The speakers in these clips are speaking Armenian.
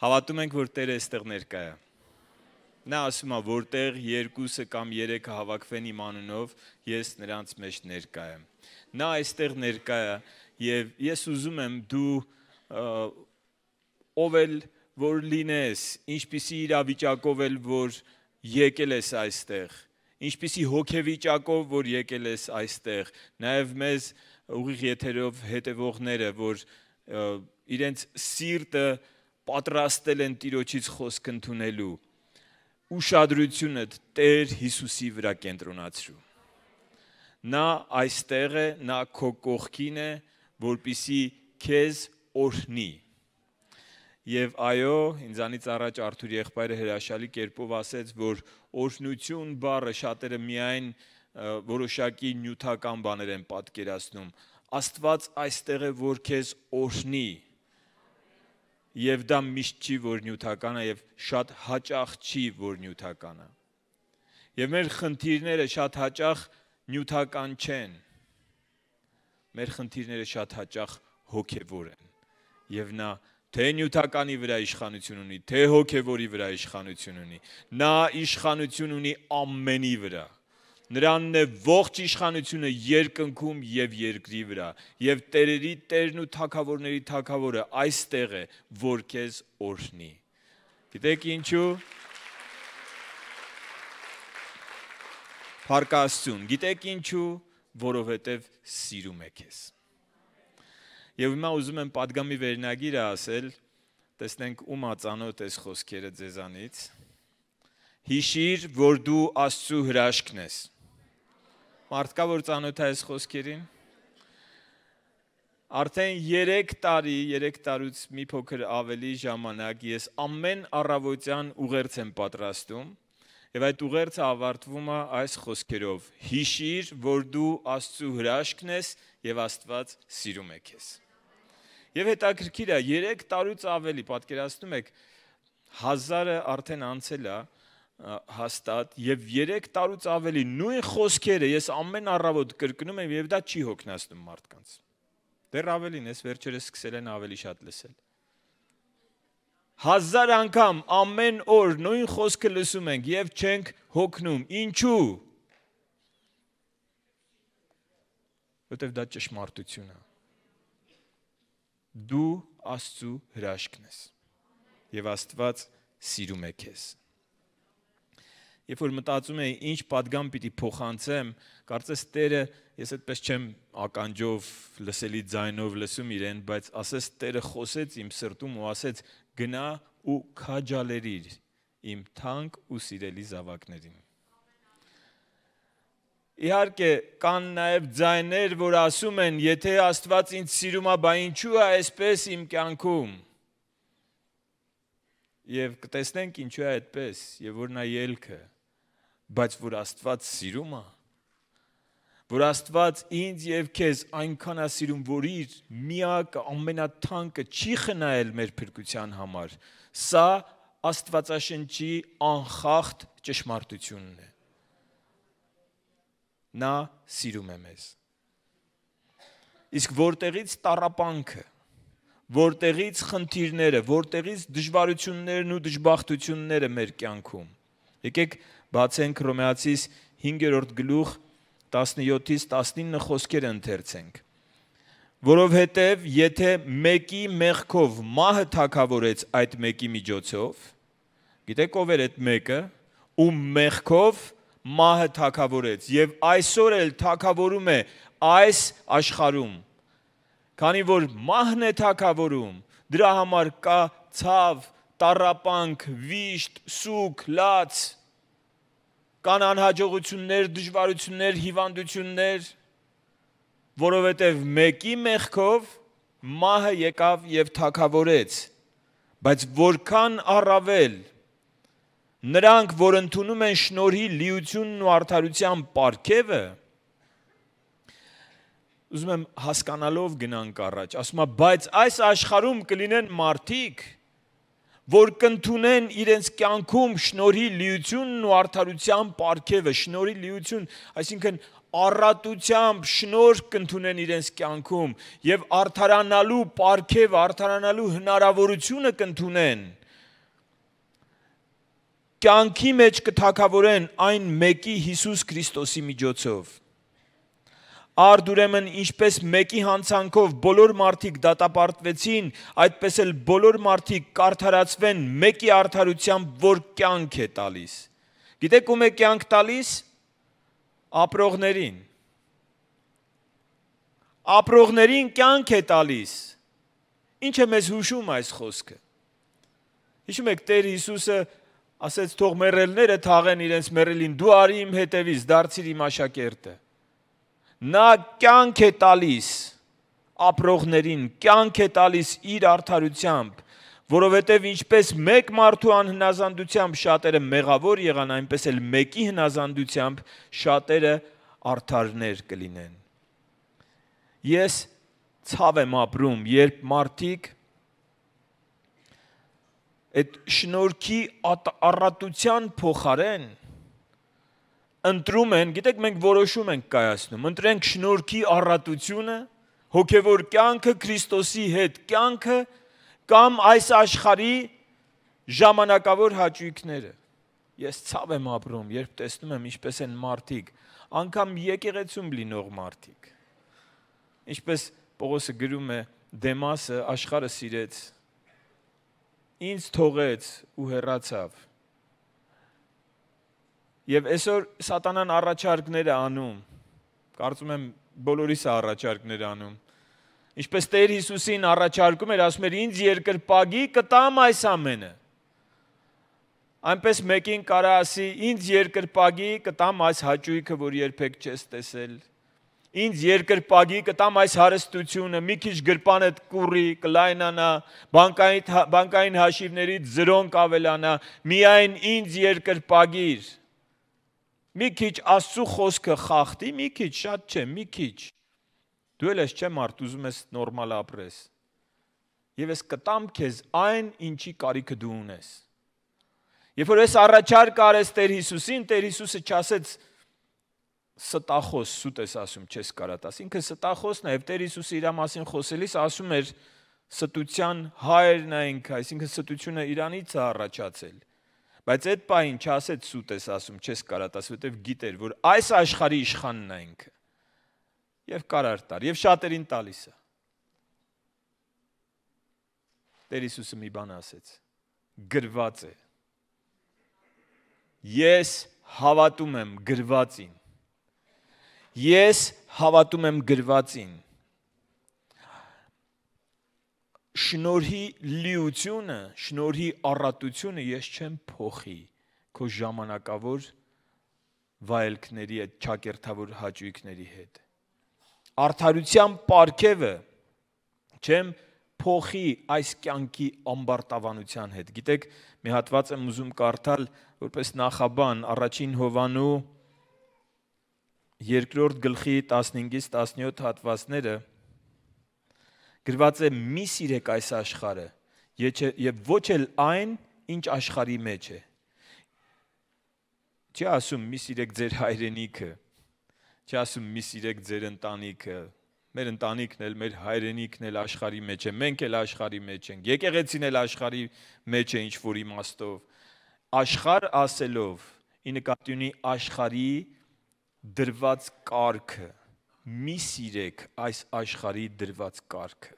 Հավատում ենք, որ Տերը այստեղ ներկա է։ Նա ասում է, որտեղ երկուսը կամ երեքը հավաքվեն իմ անունով, ես նրանց մեջ ներկա եմ։ Նա այստեղ ներկա է եւ ես ուզում եմ դու ով էլ որ լինես, ինչպիսի իրավիճակով էլ որ եկել ես այստեղ, ինչպիսի հոգեվիճակով որ եկել ես այստեղ, նաեւ մեզ ուղիղ եթերով հետևողները, որ իրենց սիրտը և, պատրաստել են Տիրոջից խոսք ընդունելու։ Ուշադրությունդ Տեր Հիսուսի վրա կենտրոնացրու։ Նա այստեղ է, նա քո կողքին է, որպիսի քեզ օրհնի։ Եվ այո, ինձանից առաջ Արթուրի եղբայրը հրաշալի կերպով ասեց, որ օրհնություն բառը շատերը միայն որոշակի նյութական բաներ են պատկերացնում։ Աստված այստեղ է, որ քեզ օրհնի, եւ դա միշտ չի որ նյութական է եւ շատ հաճախ չի որ նյութական է եւ մեր խնդիրները շատ հաճախ նյութական չեն մեր խնդիրները շատ հաճախ հոգեվոր են եւ նա թե նյութականի վրա իշխանություն ունի թե հոգեվորի վրա իշխանություն ունի նա իշխանություն ունի ամենի վրա Նրանն է ողջ իշխանությունը երկնքում եւ երկրի վրա, եւ տերերի տերն ու թակավորների թակավորը այստեղ է, որ քեզ օրհնի։ Գիտեք ինչու՞։ Փարկաստուն, գիտեք ինչու՞, որովհետեւ սիրում է քեզ։ Եվ հիմա ուզում եմ падգամի վերնագիրը ասել, տեսնենք ում ա ծանոթ էս խոսքերը ձեզանից։ Հիշիր, որ դու Աստծո հրաշքն ես Մարդ կա, որ ծանոթ է այս խոսքերին։ Արդեն 3 տարի, 3 տարուց մի փոքր ավելի ժամանակ ես ամեն առավոտյան ուղերձ եմ պատրաստում եւ այդ ուղերձը ավարտվում է այս խոսքերով. Հիշիր, որ դու Աստծո հրաշքն ես եւ Աստված սիրում է քեզ։ Եվ հետաքրքիր է, 3 տարուց ավելի, պատկերացնում եք, 1000-ը արդեն անցել է, հաստատ եւ 3 տարուց ավելի նույն խոսքերը ես ամեն առավոտ կրկնում եմ եւ դա չի հոգնածնում մարդկանց։ Դեռ ավելին, ես վերջերս սկսել են ավելի շատ լսել։ Հազար անգամ ամեն օր նույն խոսքը լսում ենք եւ չենք հոգնում։ Ինչու՞։ Որտեւ դա ճշմարտություն է։ Դու Աստծո հրաշքն ես։ Եվ Աստված սիրում է քեզ երբ որ մտածում էի ինչ падգամ պիտի փոխանցեմ, կարծես Տերը, ես այդպես չեմ ականջով լսելի ձայնով լսում իրեն, բայց ասես Տերը խոսեց իմ սրտում ու ասեց գնա ու քաջալերիր իմ թանկ ու սիրելի զավակներին։ Իհարկե կան նաև ձայներ, որ ասում են, եթե Աստված ինձ սիրում է, բա ինչու է այսպես իմ կյանքում։ Եվ կտեսնենք ինչու է այդպես, եւ որն է ելքը բայց որ Աստված սիրում է որ Աստված ինձ եւ քեզ այնքան է սիրում, որ իր միակ ամենաթանկը չի խնայել մեր փրկության համար։ Սա Աստվածաշնչի անխախտ ճշմարտությունն է։ Նա սիրում է մեզ։ Իսկ որտեղից տարապանքը, որտեղից խնդիրները, որտեղից դժվարություններն ու դժբախտությունները մեր կյանքում։ Եկեք եկ, եկ բացենք Հռոմեացիս 5-րդ գլուխ 17-ից 19 խոսքերը ընթերցենք։ Որովհետև եթե մեկի մեղքով մահը թակավորեց այդ մեկի միջոցով, գիտեք ով էր այդ մեկը, ում մեղքով մահը թակավորեց եւ այսօր էլ թակավորում է այս աշխարում։ Քանի որ մահն է թակավորում, դրա համար կա ցավ, տարապանք, վիշտ, սուկ, լաց, կան անհաջողություններ, դժվարություններ, հիվանդություններ, որովհետև մեկի մեղքով մահը եկավ եւ թակավորեց։ Բայց որքան առավել նրանք, որ ընդունում են շնորհի լիությունն ու արդարության պարգևը, ուզում եմ հասկանալով գնանք առաջ, ասում եմ, բայց այս աշխարհում կլինեն մարդիկ, որ կընդունեն իրենց կյանքում շնորհի լիությունն ու արդարության պարգևը, շնորհի լիություն, այսինքն առատությամբ շնոր կընդունեն իրենց կյանքում եւ արդարանալու պարգևը, արդարանալու հնարավորությունը կընդունեն։ Կյանքի մեջ կթակավորեն այն մեկի Հիսուս Քրիստոսի միջոցով։ Արդ ուրեմն ինչպես մեկի հանցանքով բոլոր մարդիկ դատապարտվեցին, այդպես էլ բոլոր մարդիկ կարթարացվեն մեկի արդարությամբ, որ կյանք է տալիս։ Գիտեք ում է կյանք տալիս ապրողներին։ Ապրողներին կյանք է տալիս։ Ինչ է մեզ հուշում այս խոսքը։ Հիշում եք Տեր Հիսուսը ասեց թող մեռելները թաղեն իրենց մեռելին, դու արի իմ հետևից, դարձիր իմ աշակերտը։ Նա կյանք է տալիս ապրողներին, կյանք է տալիս իր արդարությամբ, որովհետև ինչպես մեկ մարդու անհնազանդությամբ շատերը մեղավոր եղան, այնպես էլ մեկի հնազանդությամբ շատերը արդարներ կլինեն։ Ես ցավ եմ ապրում, երբ մարդիկ այդ շնորհքի առատության փոխարեն ընտրում են, գիտեք, մենք որոշում ենք կայացնում, ընտրենք շնորհքի առատությունը, հոգևոր կյանքը Քրիստոսի հետ կյանքը կամ այս աշխարհի ժամանակավոր հաճույքները։ Ես ցավ եմ ապրում, երբ տեսնում եմ ինչպես են մարդիկ, անկամ եկեղեցում լինող մարդիկ։ Ինչպես Պողոսը գրում է Դեմասը աշխարհը սիրեց, ինձ թողեց ու հեռացավ Եվ այսօր սատանան առաջարկներ է անում։ Կարծում եմ բոլորիս է առաջարկներ անում։ Ինչպես Տեր Հիսուսին առաջարկում էր, ասում էր ինձ երկրպագի կտամ այս ամենը։ Այնպես մեկին կարա ասի ինձ երկրպագի կտամ այս հաճույքը, որ երբեք չես տեսել։ Ինձ երկրպագի կտամ այս հարստությունը, մի քիչ գրպանդ կուրի, կլայնանա, բանկային բանկային հաշիվներից զրոն կավելանա, միայն ինձ երկրպագիր մի քիչ Աստծո խոսքը խախտի, մի քիչ, շատ չէ, մի քիչ։ Դու էլ ես չէ մարդ, ուզում ես նորմալ ապրես։ Եվ ես կտամ քեզ այն, ինչի կարիքը դու ունես։ Երբ որ ես առաջարկ արես Տեր Հիսուսին, Տեր Հիսուսը չասեց ստախոս, սուտ ես ասում, չես կարա տաս։ Ինքը ստախոսն է, եւ Տեր Հիսուսը իր մասին խոսելիս ասում էր ստության հայրն է ինքը, այսինքն ստությունը իրանից է առաջացել։ Բայց այդ պահին չասեց սուտ ես ասում, չես կարատ, ասովհետև գիտեր, որ այս աշխարհի իշխանն է ինքը։ Եվ կարար տար, եւ շատերին տալիս է։ Տեր Հիսուսը մի բան ասեց. գրված է։ Ես հավատում եմ գրվածին։ Ես հավատում եմ գրվածին։ շնորհի լիությունը, շնորհի առատությունը ես չեմ փոխի քո ժամանակավոր վայելքների այդ ճակերտավոր հաճույքների հետ։ Արդարության պարգևը չեմ փոխի այս կյանքի ամբարտավանության հետ։ Գիտեք, մի հատված եմ ուզում կարդալ որպես նախաբան առաջին Հովանու երկրորդ գլխի 15-ից 17 հատվածները 17 գրված է մի սիրեք այս աշխարը եւ ոչ էլ այն ինչ աշխարի մեջ է չի ասում մի սիրեք ձեր հայրենիքը չի ասում մի սիրեք ձեր ընտանիքը մեր ընտանիքն էլ մեր հայրենիքն էլ աշխարի մեջ է մենք էլ աշխարի մեջ ենք եկեղեցին էլ աշխարի մեջ է ինչ որ իմաստով աշխար ասելով ի նկատի ունի աշխարի դրված կարգը մի սիրեք այս աշխարհի դրված կարգը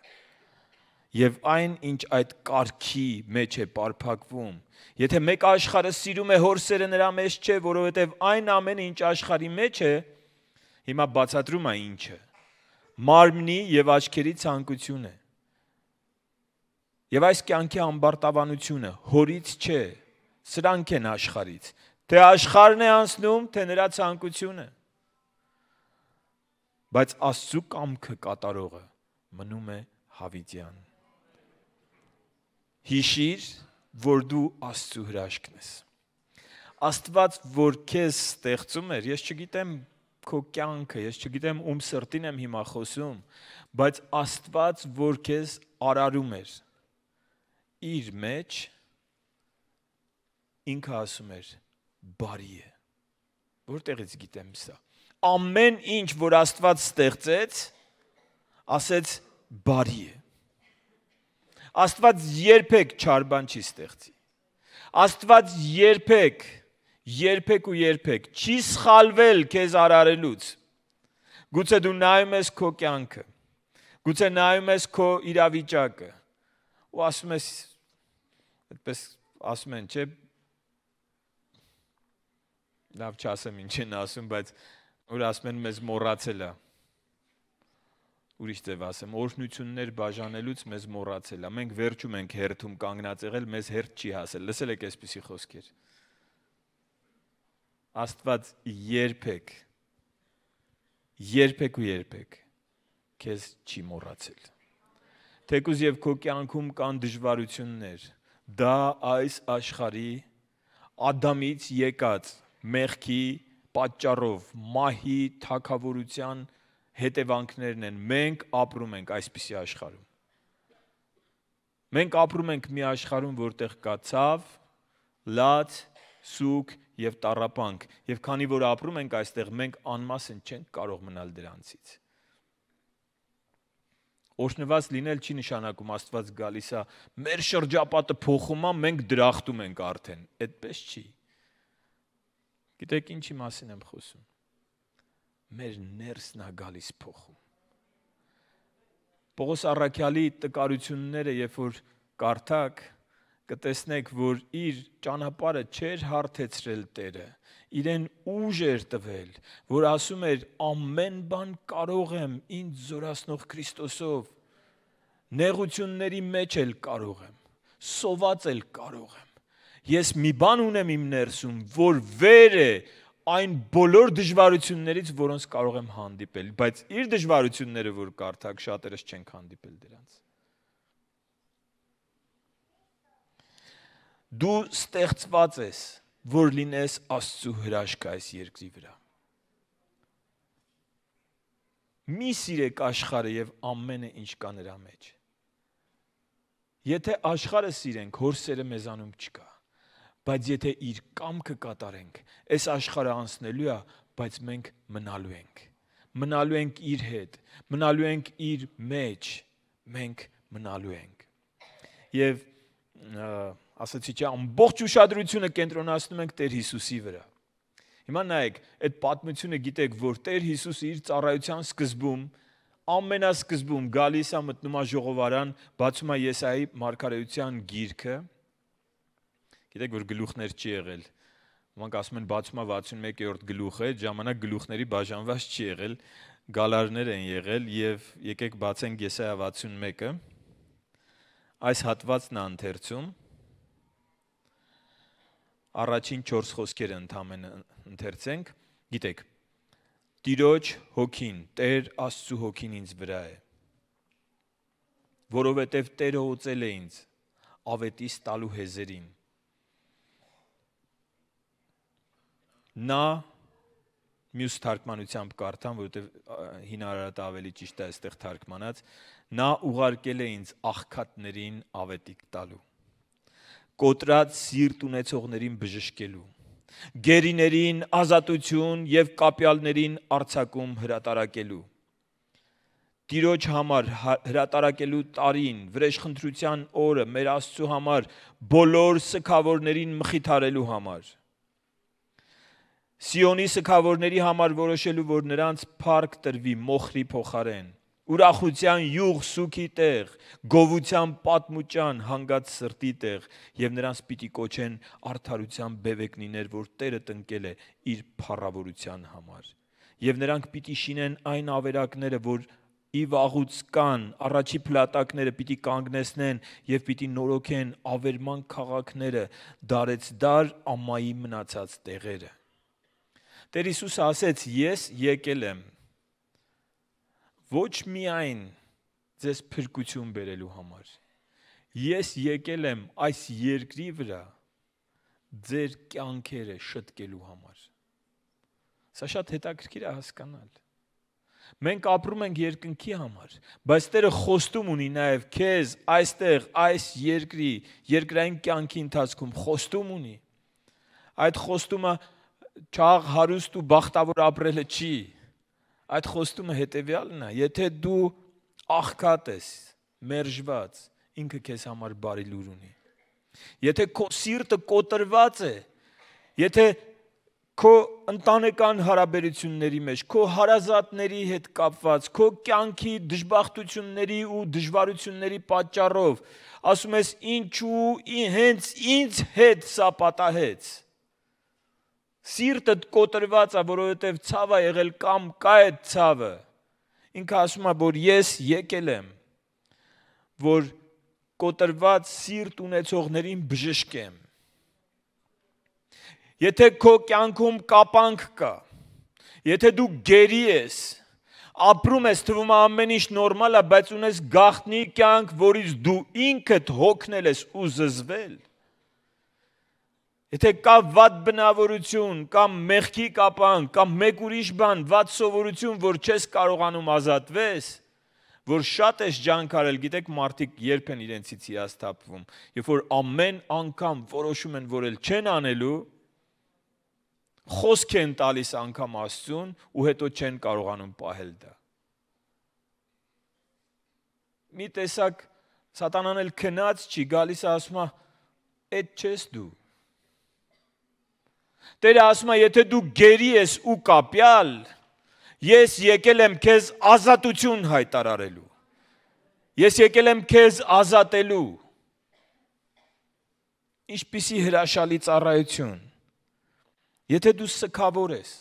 եւ այն ինչ այդ կարգի մեջ է պարփակվում եթե մեկ աշխարհը սիրում է հորսերը նրա մեջ չէ որովհետեւ այն ամենը ինչ աշխարհի մեջ է հիմա բացատրում է ինչը մարմնի եւ աչքերի ցանկությունը եւ այս կյանքի ամբարտավանությունը հորից չէ սրանք են աշխարից թե աշխարհն է անցնում թե նրա ցանկությունը բայց Աստծու կամքը կատարողը մնում է հավիտյան։ Հիշիր, որ դու Աստծո հրաշքն ես։ Աստված, որ քեզ ստեղծում էր, ես չգիտեմ քո կյանքը, ես չգիտեմ ում սրտին եմ հիմա խոսում, բայց Աստված, որ քեզ արարում էր, իր մեջ ինքը ասում էր՝ բարի է։ Որտեղից գիտեմ սա ամեն ինչ, որ Աստված ստեղծեց, ասեց բարի է։ Աստված երբեք չար բան չի ստեղծի։ Աստված երբեք, երբեք ու երբեք չի սխալվել քեզ արարելուց։ Գուցե դու նայում ես քո կյանքը։ Գուցե նայում ես քո իրավիճակը ու ասում ես այդպես ասում են, չէ՞։ Լավ չասեմ ինչին ասում, բայց որ ասում են մեզ մոռացել է ուրիշ ձև ասեմ օրհնություններ բաժանելուց մեզ մոռացել է մենք վերջում ենք հերթում կանգնած եղել մեզ հերթ չի հասել լսել եք այսպիսի խոսքեր աստված երբեք երբեք ու երբեք քեզ չի մոռացել թեկուզ եւ քո կյանքում կան դժվարություններ դա այս աշխարի ադամից եկած մեղքի պատճառով մահի, թակավորության հետևանքներն են։ Մենք ապրում ենք այսպիսի աշխարհում։ Մենք ապրում ենք մի աշխարհում, որտեղ կա ցավ, լաց, սուկ եւ տարապանք, եւ քանի որ ապրում ենք այստեղ, մենք անմասն չենք կարող մնալ դրանցից։ Օշնված լինել չի նշանակում Աստված գալիս է, մեր շրջապատը փոխում է, մենք դրախտում ենք արդեն։ Այդպես չի։ Գիտեք ինչի մասին եմ խոսում։ Մեր ներսն է գալիս փոխում։ Պողոս Առաքյալի տկարությունները, երբ որ կարդակ, կտեսնեք, որ իր ճանապարհը չէր հարթեցրել Տերը, իրեն ուժ էր տվել, որ ասում էր ամեն բան կարող եմ ինձ զորացնող Քրիստոսով։ Նեղությունների մեջ էլ կարող եմ, սոված էլ կարող եմ ես մի բան ունեմ իմ ներսում, որ վեր է այն բոլոր դժվարություններից, որոնց կարող եմ հանդիպել, բայց իր դժվարությունները, որ կարդակ, շատերս չենք հանդիպել դրանց։ Դու ստեղծված ես, որ լինես Աստծո հրաշք այս երկրի վրա։ Մի սիրեք աշխարհը եւ ամենը ինչ կա նրա մեջ։ Եթե աշխարհը սիրենք, հոր սերը մեզանում չկա բայց եթե իր կամքը կատարենք, այս աշխարհը անցնելու է, բայց մենք մնալու ենք։ Մնալու ենք իր հետ, մնալու ենք իր մեջ, մենք մնալու ենք։ Եվ ասացի չէ, ամբողջ ուշադրությունը կենտրոնացնում ենք Տեր Հիսուսի վրա։ Հիմա նայեք, այդ պատմությունը գիտեք, որ Տեր Հիսուսը իր ծառայության սկզբում ամենասկզբում գալիս է մտնում է ժողովարան, բացում է Եսայի մարգարեության գիրքը, Գիտեք որ գլուխներ չի եղել։ Ոմանք ասում են բացումա 61-րդ գլուխը, այդ ժամանակ գլուխների բաժանված չի եղել, գալարներ են եղել եւ եկեք բացենք Եսայա 61-ը։ Այս հատվածն է ընթերցում։ Առաջին 4 խոսքերը ընդամենը ընթերցենք։ Գիտեք, Տիրոջ հոգին, Տեր Աստծու հոգին ինձ վրա է։ Որովհետև Տերը ուծել է ինձ ավետիս տալու հեզերին նա մյուս թարգմանությամբ կարդամ, որովհետև հին Արարատը ավելի ճիշտ է այստեղ թարգմանած, նա ուղարկել է ինձ աղքատներին ավետիք տալու։ Կոտրած սիրտ ունեցողներին բժշկելու գերիներին ազատություն եւ կապյալներին արցակում հրատարակելու Տիրոջ համար հրատարակելու տարին, վրեժխնդրության օրը, մեր Աստծո համար բոլոր սքավորներին մխիթարելու համար Սիոնի սքավորների համար որոշելու, որ նրանց փառք տրվի մոխրի փոխարեն, ուրախության յուղ սուքի տեղ, գովության պատմուճան հանգած սրտի տեղ, եւ նրանց պիտի կոչեն արդարության բևեկնիներ, որ Տերը տնկել է իր փառավորության համար։ Եվ նրանք պիտի շինեն այն ավերակները, որ ի վաղուց կան առաջի փլատակները պիտի կանգնեսնեն եւ պիտի նորոգեն ավերման քաղաքները դարեց դար ամայի մնացած տեղերը Տեր Հիսուսը ասեց. Ես եկել եմ ոչ միայն ձեզ փրկություն բերելու համար։ Ես եկել եմ այս երկրի վրա ձեր կյանքերը շտկելու համար։ Սա շատ հետաքրքիր է հասկանալ։ Մենք ապրում ենք երկնքի համար, բայց Տերը խոստում ունի նաև քեզ այստեղ, այս երկրի, երկրային կյանքի ընթացքում խոստում ունի։ Այդ խոստումը չաղ հարուստ ու բախտավոր ապրելը չի։ Այդ խոստումը հետեւյալն է. եթե դու աղքատ ես, մերժված, ինքը քեզ համար բարի լուր ունի։ Եթե քո սիրտը կոտրված է, եթե քո ընտանեկան հարաբերությունների մեջ, քո հարազատների հետ կապված, քո կյանքի դժբախտությունների ու դժվարությունների պատճառով, ասում ես ինչու, հենց ինձ հետ սա պատահեց սիրտդ կոտրված է, որովհետև ցավ է եղել կամ կա այդ ցավը։ Ինքը ասում է, որ ես եկել եմ, որ կոտրված սիրտ ունեցողներին բժշկեմ։ Եթե քո կյանքում կապանք կա, եթե դու գերի ես, ապրում ես, թվում է ամեն ինչ նորմալ է, բայց ունես գախտնի կյանք, որից դու ինքդ հոգնել ես ու զզվել, Եթե կա ված բնավորություն, կամ մեղքի կապան, կամ մեկ ուրիշ բան, ված սովորություն, որ չես կարողանում ազատվես, որ շատ ես ջանքարել, գիտեք, մարդիկ երբ են իրենցից հիասթափվում, երբ որ ամեն անգամ որոշում են, որ էլ չեն անելու, խոսք են տալիս անգամ Աստծուն ու հետո չեն կարողանում պահել դա։ Մի տեսակ սատանան էլ քնած չի գալիս ասում է, «Էդ չես դու»։ Տերը ասում է, եթե դու գերի ես ու կապյալ, ես եկել եմ քեզ ազատություն հայտարարելու։ Ես եկել եմ քեզ ազատելու։ Ինչպիսի հրաշալի ծառայություն։ Եթե դու սքավոր ես,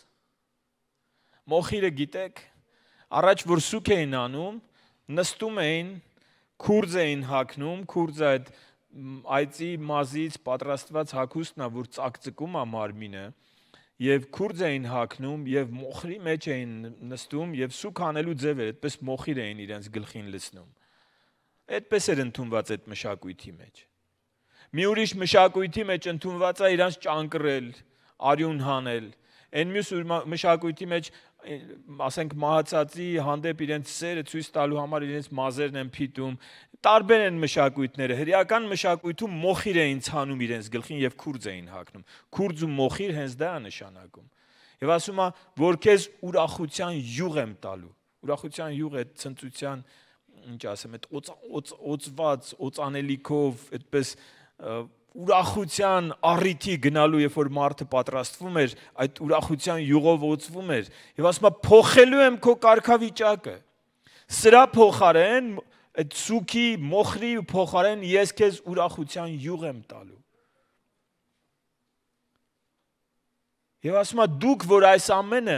մոխիրը գիտեք, առաջ որ սուք էին անում, նստում էին, քուրձ էին հագնում, քուրձը այդ այծի մազից պատրաստված հագուստն է, որ ծակծկում է մարմինը, եւ քուրձ էին հագնում եւ մոխրի մեջ էին նստում եւ սուք անելու ձև էր, այդպես մոխիր էին իրենց գլխին լցնում։ Այդպես էր ընդունված այդ մշակույթի մեջ։ Մի ուրիշ մշակույթի մեջ ընդունված է իրենց ճանկրել, արյուն հանել։ Այն մյուս մշակույթի մեջ ասենք մահացածի հանդեպ իրենց սերը ցույց տալու համար իրենց մազերն են փիտում տարբեր են մշակույթները հրեական մշակույթում մոխիր էին ցանում իրենց գլխին եւ քուրձ էին հագնում քուրձ ու մոխիր հենց դա է նշանակում եւ ասում է որ քեզ ուրախության յուղ եմ տալու ուրախության յուղ է ցնծության ինչ ասեմ այդ օծված օծանելիքով այդպես ուրախության առիթի գնալու, երբ որ մարդը պատրաստվում էր, այդ ուրախության յուղով ոցվում էր։ Եվ ասում է փոխելու եմ քո կարգավիճակը։ Սրա փոխարեն այդ ցուքի, մոխրի փոխարեն ես քեզ ուրախության յուղ եմ տալու։ Եվ ասում է դուք, որ այս ամենը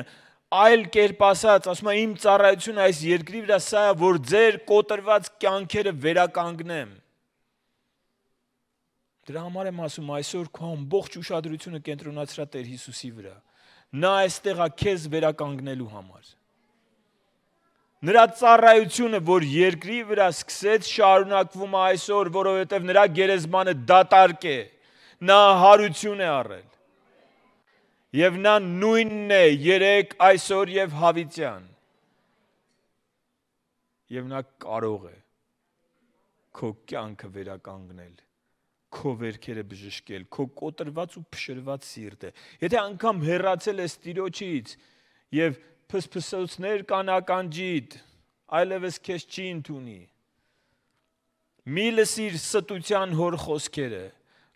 այլ կերպ ասած, ասում է իմ ծառայությունը այս երկրի վրա սա է, որ ձեր կոտրված կյանքերը վերականգնեմ։ Դրա համար եմ ասում այսօր քո ամբողջ ուշադրությունը կենտրոնացրա Տեր Հիսուսի վրա։ Նա այստեղ է քեզ վերականգնելու համար։ Նրա ծառայությունը, որ երկրի վրա սկսեց շարունակվում է այսօր, որովհետև նրա գերեզմանը դատարկ է։ Նա հարություն է առել։ Եվ նա նույնն է երեք այսօր եւ հավիտյան։ Եվ նա կարող է քո կյանքը վերականգնել քո վերքերը բժշկել, քո կոտրված ու փշրված սիրտը։ Եթե անգամ հեռացել ես Տիրոջից եւ փսփսոցներ կան ականջիդ, այլևս քեզ չի ընդունի։ Մի լսիր ստության հոր խոսքերը,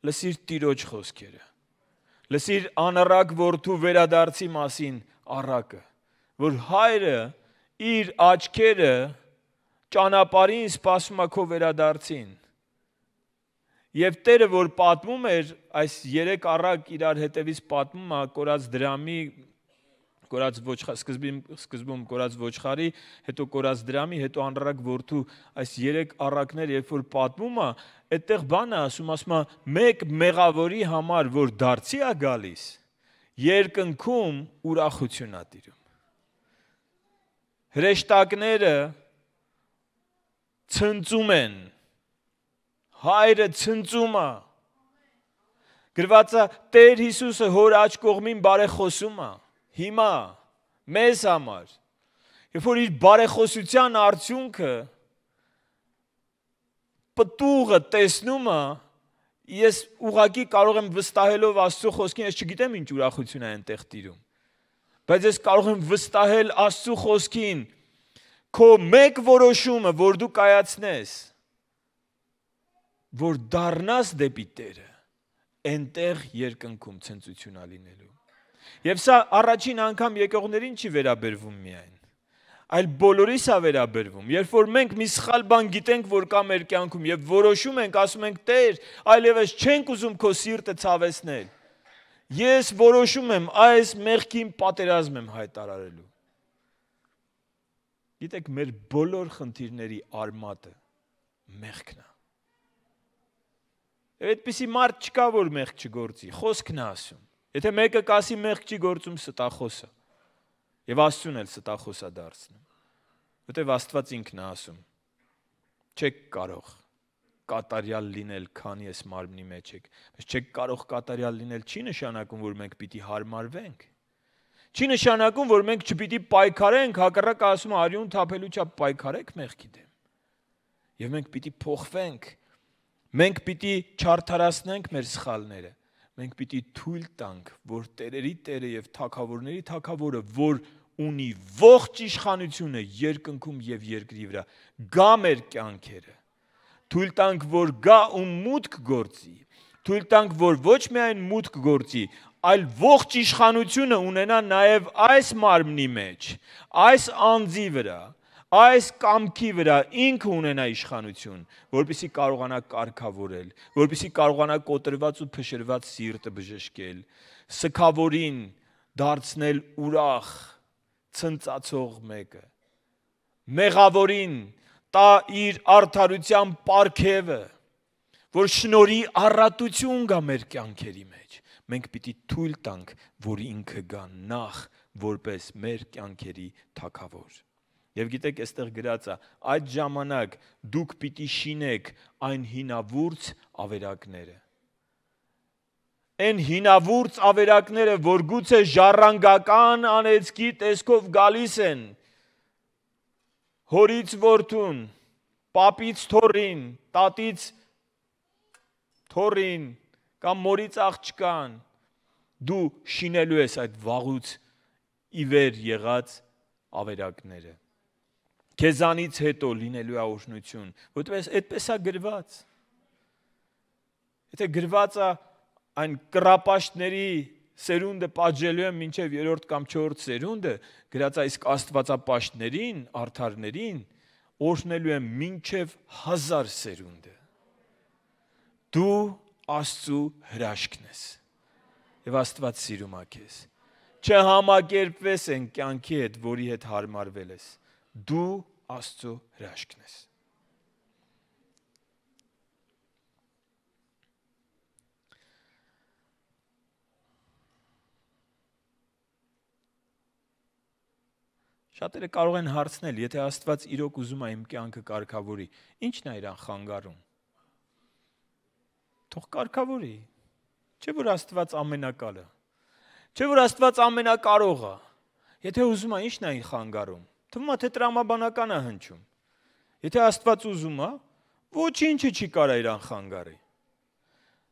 լսիր Տիրոջ խոսքերը։ Լսիր անառակ որդու վերադարձի մասին առակը, որ հայրը իր աչքերը ճանապարհին սпасում է քո վերադարձին Եվ Տերը, որ պատմում էր այս երեք առակ իրար հետևից պատմում է կորած դրամի, կորած ոչխարի, սկզբում սկզբում կորած ոչխարի, հետո կորած դրամի, հետո անրակ որդու այս երեք առակներ, երբ որ պատմում է, այդտեղ բանը ասում, ասում է մեկ մեղավորի համար, որ դարձի է գալիս, երկնքում ուրախություն է տիրում։ Հրեշտակները ցնծում են հայրը ցնծումը։ Գրվածա Տեր Հիսուսը հոր աչ կողմին բարեխոսում է։ Հիմա մեզ համար։ Երբ որ իր բարեխոսության արդյունքը պտուղը տեսնում է, ես ուղակի կարող եմ վստահելով Աստծո խոսքին, ես չգիտեմ ինչ ուրախություն է այնտեղ տիրում։ Բայց ես կարող եմ վստահել Աստծո խոսքին, քո մեկ որոշումը, որ դու կայացնես, որ դառնաս դեպի Տերը այնտեղ երկնքում ցնծություն ալինելու։ Եվ սա առաջին անգամ եկողներին չի վերաբերվում միայն, այլ բոլորիս է վերաբերվում։ Երբ որ մենք մի սխալ բան գիտենք, որ կա մեր կյանքում եւ որոշում ենք, ասում ենք Տեր, այլևս չենք ուզում քո սիրտը ցավեցնել։ Ես որոշում եմ այս մեղքին պատերազմ եմ հայտարարելու։ Գիտեք, մեր բոլոր խնդիրների արմատը մեղքն է այդպիսի մարդ չկա, որ մեղք չգործի, խոսքն է ասում։ Եթե մեկը կասի մեղք չի գործում, ստախոս է։ Եվ Աստծուն էլ ստախոս է դարձնում։ Որտեւ Աստված ինքն է ասում. Չեք կարող կատարյալ լինել, քանի ես մարմնի մեջ եք։ Բայց չեք կարող կատարյալ լինել չի նշանակում, որ մենք պիտի հարմարվենք։ Չի նշանակում, որ մենք չպիտի պայքարենք, հակառակը ասում արյուն թափելու չափ պայքարեք մեղքի դեմ։ Եվ մենք պիտի փոխվենք Մենք պիտի չարթարացնենք մեր սխալները։ Մենք պիտի թույլ տանք, որ տերերի Տերը եւ թակավորների թակավորը, որ ունի ողջ իշխանությունը երկնքում եւ երկրի վրա, գա մեր կյանքերը։ Թույլ տանք, որ գա ու մուտք գործի։ Թույլ տանք, որ ոչ միայն մուտք գործի, այլ ողջ իշխանությունը ունենա նաեւ այս մարմնի մեջ, այս անձի վրա այս կամքի վրա ինքը ունենա իշխանություն, որբիսի կարողանա կարգավորել, որբիսի կարողանա կոտրված ու փշրված սիրտը բժշկել, սքավորին դարձնել ուրախ, ցնծացող մեկը։ Մեղավորին տա իր արդարության պարգևը, որ շնորհի առատություն գա մեր կյանքերի մեջ։ Մենք պիտի թույլ տանք, որ ինքը գա նախ որպես մեր կյանքերի թակավոր։ Եվ գիտեք, այստեղ գրած է. այդ ժամանակ դուք պիտի շինեք այն հինավուրց ավերակները։ Այն հինավուրց ավերակները, որ գուցե ժառանգական անեծքի տեսքով գալիս են հորից որդուն, papից թորին, տատից թորին կամ մորից աղջկան, դու շինելու ես այդ վաղուց ի վեր եղած ավերակները Քեզանից հետո լինելու է օրհնություն, որտեղ այդպես է գրված։ Եթե գրված է այն կրապաշտների սերունդը պատժելու եմ մինչև երրորդ կամ չորրորդ սերունդը, գրած է իսկ աստվածապաշտներին, արթարներին օրհնելու եմ մինչև 1000 սերունդը։ Դու Աստծո հրաշքն ես։ Եվ Աստված սիրում է քեզ։ Չհամակերպվես այն կյանքի հետ, որի հետ հարմարվել ես դու Աստծո հրաշքն ես։ Շատերը կարող են հարցնել, եթե Աստված իրոք ուզում է իմ կյանքը կարգավորի, ի՞նչն է իրան խանգարում։ Թող կարգավորի։ Չէ՞ որ Աստված ամենակալը։ Չէ՞ որ Աստված ամենակարողը։ Եթե ուզում է, ի՞նչն է իր խանգարում։ Թվում է թե տրամաբանական է հնչում։ Եթե Աստված ուզում է, ոչինչ չի կարա իրան խանգարի։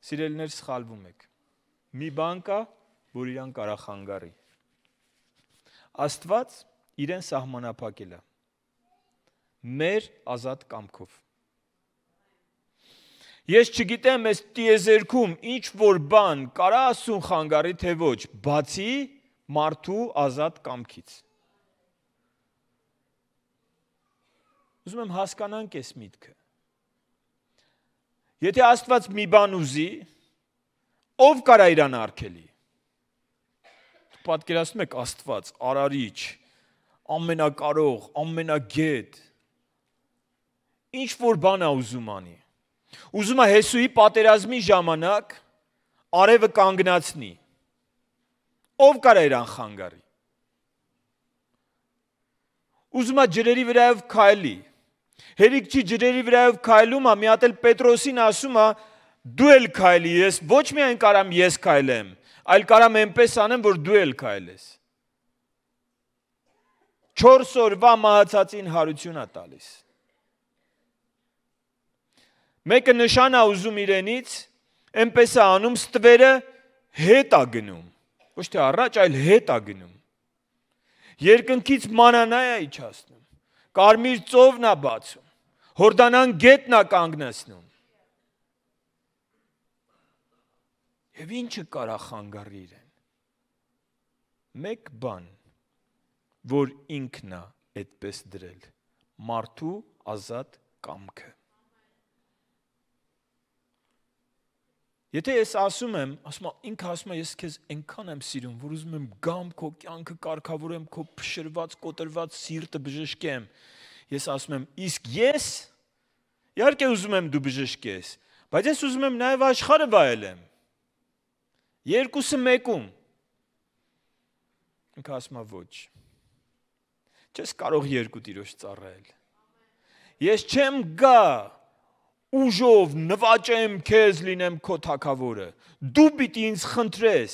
Սիրելիներ սխալվում եք։ Մի բան կա, որ իրան կարա խանգարի։ Աստված իրեն սահմանափակել է մեր ազատ կամքով։ Ես չգիտեմ այս տիեզերքում ինչ որ բան կարա ասուն խանգարի թե ոչ, բացի մարդու ազատ կամքից։ Ուզում եմ հասկանանք այս միտքը։ Եթե Աստված մի բան ուզի, ով կարա իրան արգելի։ Դու պատկերացնում եք Աստված, արարիչ, ամենակարող, ամենագետ։ Ինչ որ բան է ուզում անի։ Ուզում է Հեսուի պատերազմի ժամանակ արևը կանգնացնի։ Ով կարա իրան խանգարի։ Ուզում է ջրերի վրայով քայլի։ Հերիքչի ջրերի վրայով քայլում է, մի հատ էլ Պետրոսին ասում է. դու էլ քայլի, ես ոչ միայն կարամ ես քայլեմ, այլ կարամ այնպես անեմ, որ դու էլ քայլես։ 4 օրվա մահացածին հարություն է տալիս։ Մեկը նշան է ուզում իրենից, այնպես է անում ստվերը հետ է գնում։ Ոչ թե առաջ, այլ հետ է գնում։ Երկնքից մանանայա իջացնում կարմիր ծովն է բացում, Հորդանան գետն է կանգնեցնում։ Եվ ինչը կարա խանգարի իրեն։ Մեկ բան, որ ինքն է այդպես դրել՝ մարդու ազատ կամքը։ Եթե ես ասում եմ, ասում եմ ինքը ասում է ես քեզ այնքան եմ սիրում, որ ուզում եմ գամ քո կյանքը կարգավորեմ, քո փշրված, կոտրված սիրտը բժշկեմ։ Ես ասում եմ, իսկ ես իհարկե ուզում եմ դու բժշկես, բայց ես ուզում եմ նաև աշխարհը վայելեմ։ Երկուսը մեկում։ Ինքը ասում է ոչ։ Չես կարող երկու տիրոջ ծառայել։ Ես չեմ գա ուժով նվաճեմ քեզ լինեմ քո թակավորը։ Դու պիտի ինձ խնդրես,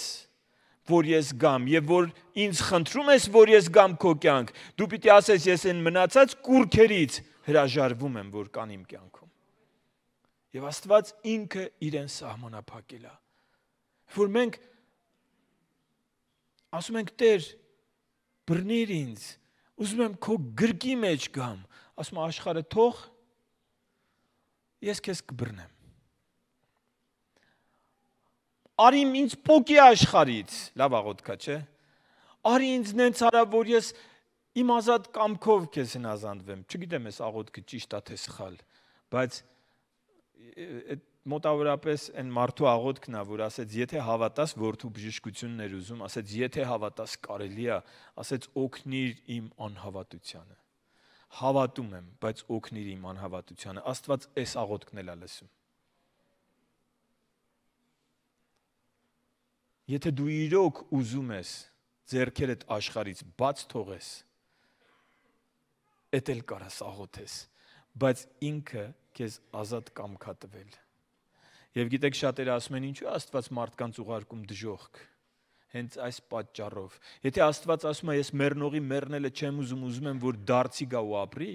որ ես գամ, եւ որ ինձ խնդրում ես, որ ես գամ քո կյանք, դու պիտի ասես ես այն մնացած կուրքերից հրաժարվում եմ, որ կան իմ կյանքում։ Եվ Աստված ինքը իրեն սահմանափակել է, որ մենք ասում ենք Տեր, բռնիր ինձ, ուզում եմ քո գրկի մեջ գամ, ասում աշխարհը թող ես քեզ կբռնեմ։ Արի ինձ փոքի աշխարից, լավ աղոթքա, չէ՞։ Արի ինձ նենց արա, որ ես իմ ազատ կամքով քեզ հնազանդվեմ։ Չգիտեմ ես աղոթքը ճիշտ է թե սխալ, բայց այդ մոտավորապես այն մարդու աղոթքն է, որ ասեց, եթե հավատաս որդու բժշկությունն էր ուզում, ասեց, եթե հավատաս կարելի է, ասեց օգնիր իմ անհավատությանը հավատում եմ, բայց օգնիր իմ անհավատությանը։ Աստված այս աղոթքն էլ է լսում։ Եթե դու իրոք ուզում ես зерքերդ աշխարից բաց թողես, դա էլ կարաս աղոթես, բայց ինքը քեզ ազատ կամ կա տվել։ Եվ գիտեք շատերը ասում են ինչու Աստված մարդկանց ուղարկում դժողք հենց այս պատճառով։ Եթե Աստված ասում է ես մեռնողի մեռնելը չեմ ուզում, ուզում եմ որ դարձի գա ու ապրի,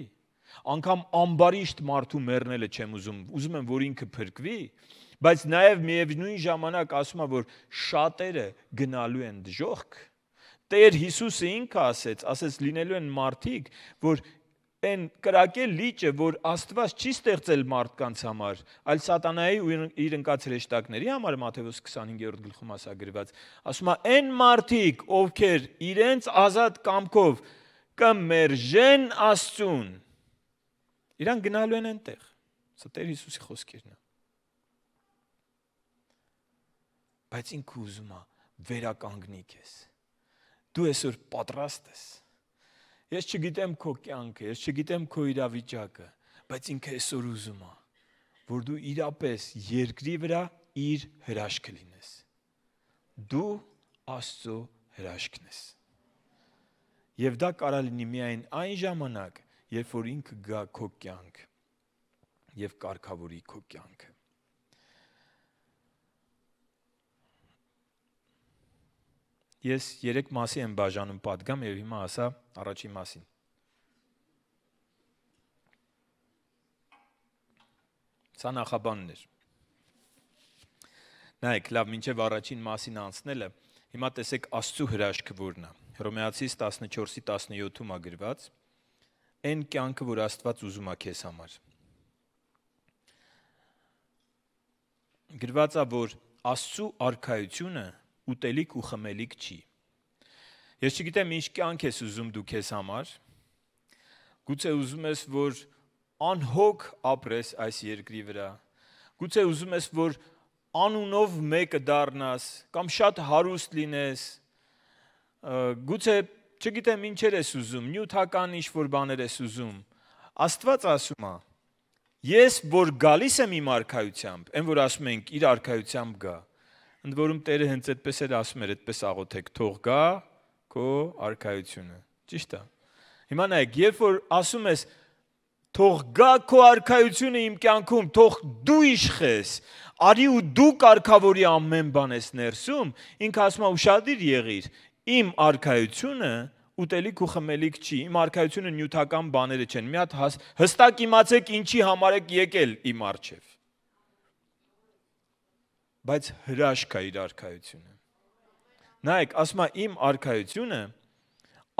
անկամ ամբարիշտ մարդու մեռնելը չեմ ուզում, ուզում եմ որ ինքը փրկվի, բայց նաև միևնույն ժամանակ ասում է որ շատերը գնալու են դժոխք Տեր Հիսուսը ինքը ասեց, ասեց լինելու են մարդիկ, որ են կրակել լիճը, որ Աստված չի ստեղծել մարդկանց համար, այլ սատանայի ու իր ընկած հրեշտակների համար Մատթեոս 25-րդ գլխում ասագրված։ Ասում է այն մարդիկ, ովքեր իրենց ազատ կամքով կմերժեն Աստծուն, իրան գնալու են այնտեղ։ Սա Տեր Հիսուսի խոսքերն է։ Բայց ինքը ուզում է վերականգնի քեզ։ Դու այսօր պատրաստ ես։ պատրաստես, Ես չգիտեմ քո կյանքը, ես չգիտեմ քո իրավիճակը, բայց ինքը այսօր ուզում է, որ դու իրապես երկրի վրա իր հրաշքը լինես։ Դու Աստծո հրաշքն ես։ Եվ դա կարա լինի միայն այն ժամանակ, երբ որ ինքը գա քո կյանք եւ կարգավորի քո կյանքը։ ես երեք մասի եմ բաժանում падգամ եւ հիմա ասա առաջին մասին։ Սա նախաբանն էր։ Նայեք, լավ, մինչև առաջին մասին անցնելը, հիմա տեսեք Աստծո հրաշքը որն է։ Հռոմեացիս 14-ի 17-ում է գրված. «Այն կյանքը, որ Աստված ուզում է քեզ համար»։ Գրված է, որ Աստծո արքայությունը ուտելիք ու խմելիք չի։ Ես չգիտեմ ինչ կյանք ես ուզում դու քեզ համար։ Գուցե ուզում ես, որ անհոգ ապրես այս երկրի վրա։ Գուցե ուզում ես, որ անունով մեկը դառնաս կամ շատ հարուստ լինես։ Գուցե չգիտեմ ինչեր ես ուզում, նյութական ինչ որ բաներ ես ուզում։ Աստված ասում է. Ես որ գալիս եմ իմ արքայությամբ, այն որ ասում ենք իր արքայությամբ գա, ընդ որում Տերը հենց այդպես էլ ասում էր, այդպես աղոթեք, թող գա քո արքայությունը։ Ճիշտ է։ Հիմա նայեք, երբ որ ասում ես թող գա քո արքայությունը իմ կյանքում, թող դու իշխես, արի ու դու կարգավորի ամեն բան ես ներսում, ինքը ասում է ուրախadir եղիր, իմ արքայությունը ուտելիք ու խմելիք չի։ Իմ արքայությունը նյութական բաները չեն։ Մի հատ հստակ իմացեք ինչի համար եք եկել իմ արչև բայց հրաշք է իր արքայությունը։ Նայեք, ասում է իմ արքայությունը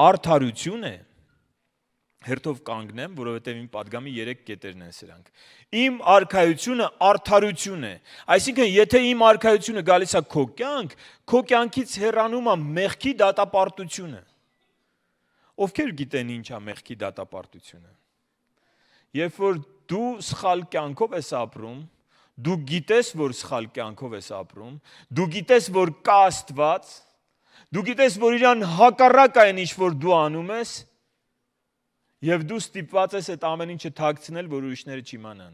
արդարություն է հերթով կանգնեմ, որովհետև իմ падգամի 3 կետերն են սրանք։ Իմ արքայությունը արդարություն է։ Այսինքն, եթե իմ արքայությունը գալիս է քո կյանք, քո կյանքից հեռանում է մեղքի դատապարտությունը։ Ովքեր գիտեն ինչ է մեղքի դատապարտությունը։ Երբ որ դու սխալ կյանքով ես ապրում, Դու գիտես, որ սխալ կյանքով ես ապրում, դու գիտես, որ կա Աստված, դու գիտես, որ իրան հակառակ այն ինչ որ դու անում ես, եւ դու ստիպված ես այդ ամեն ինչը թաքցնել, որ ուրիշները չիմանան։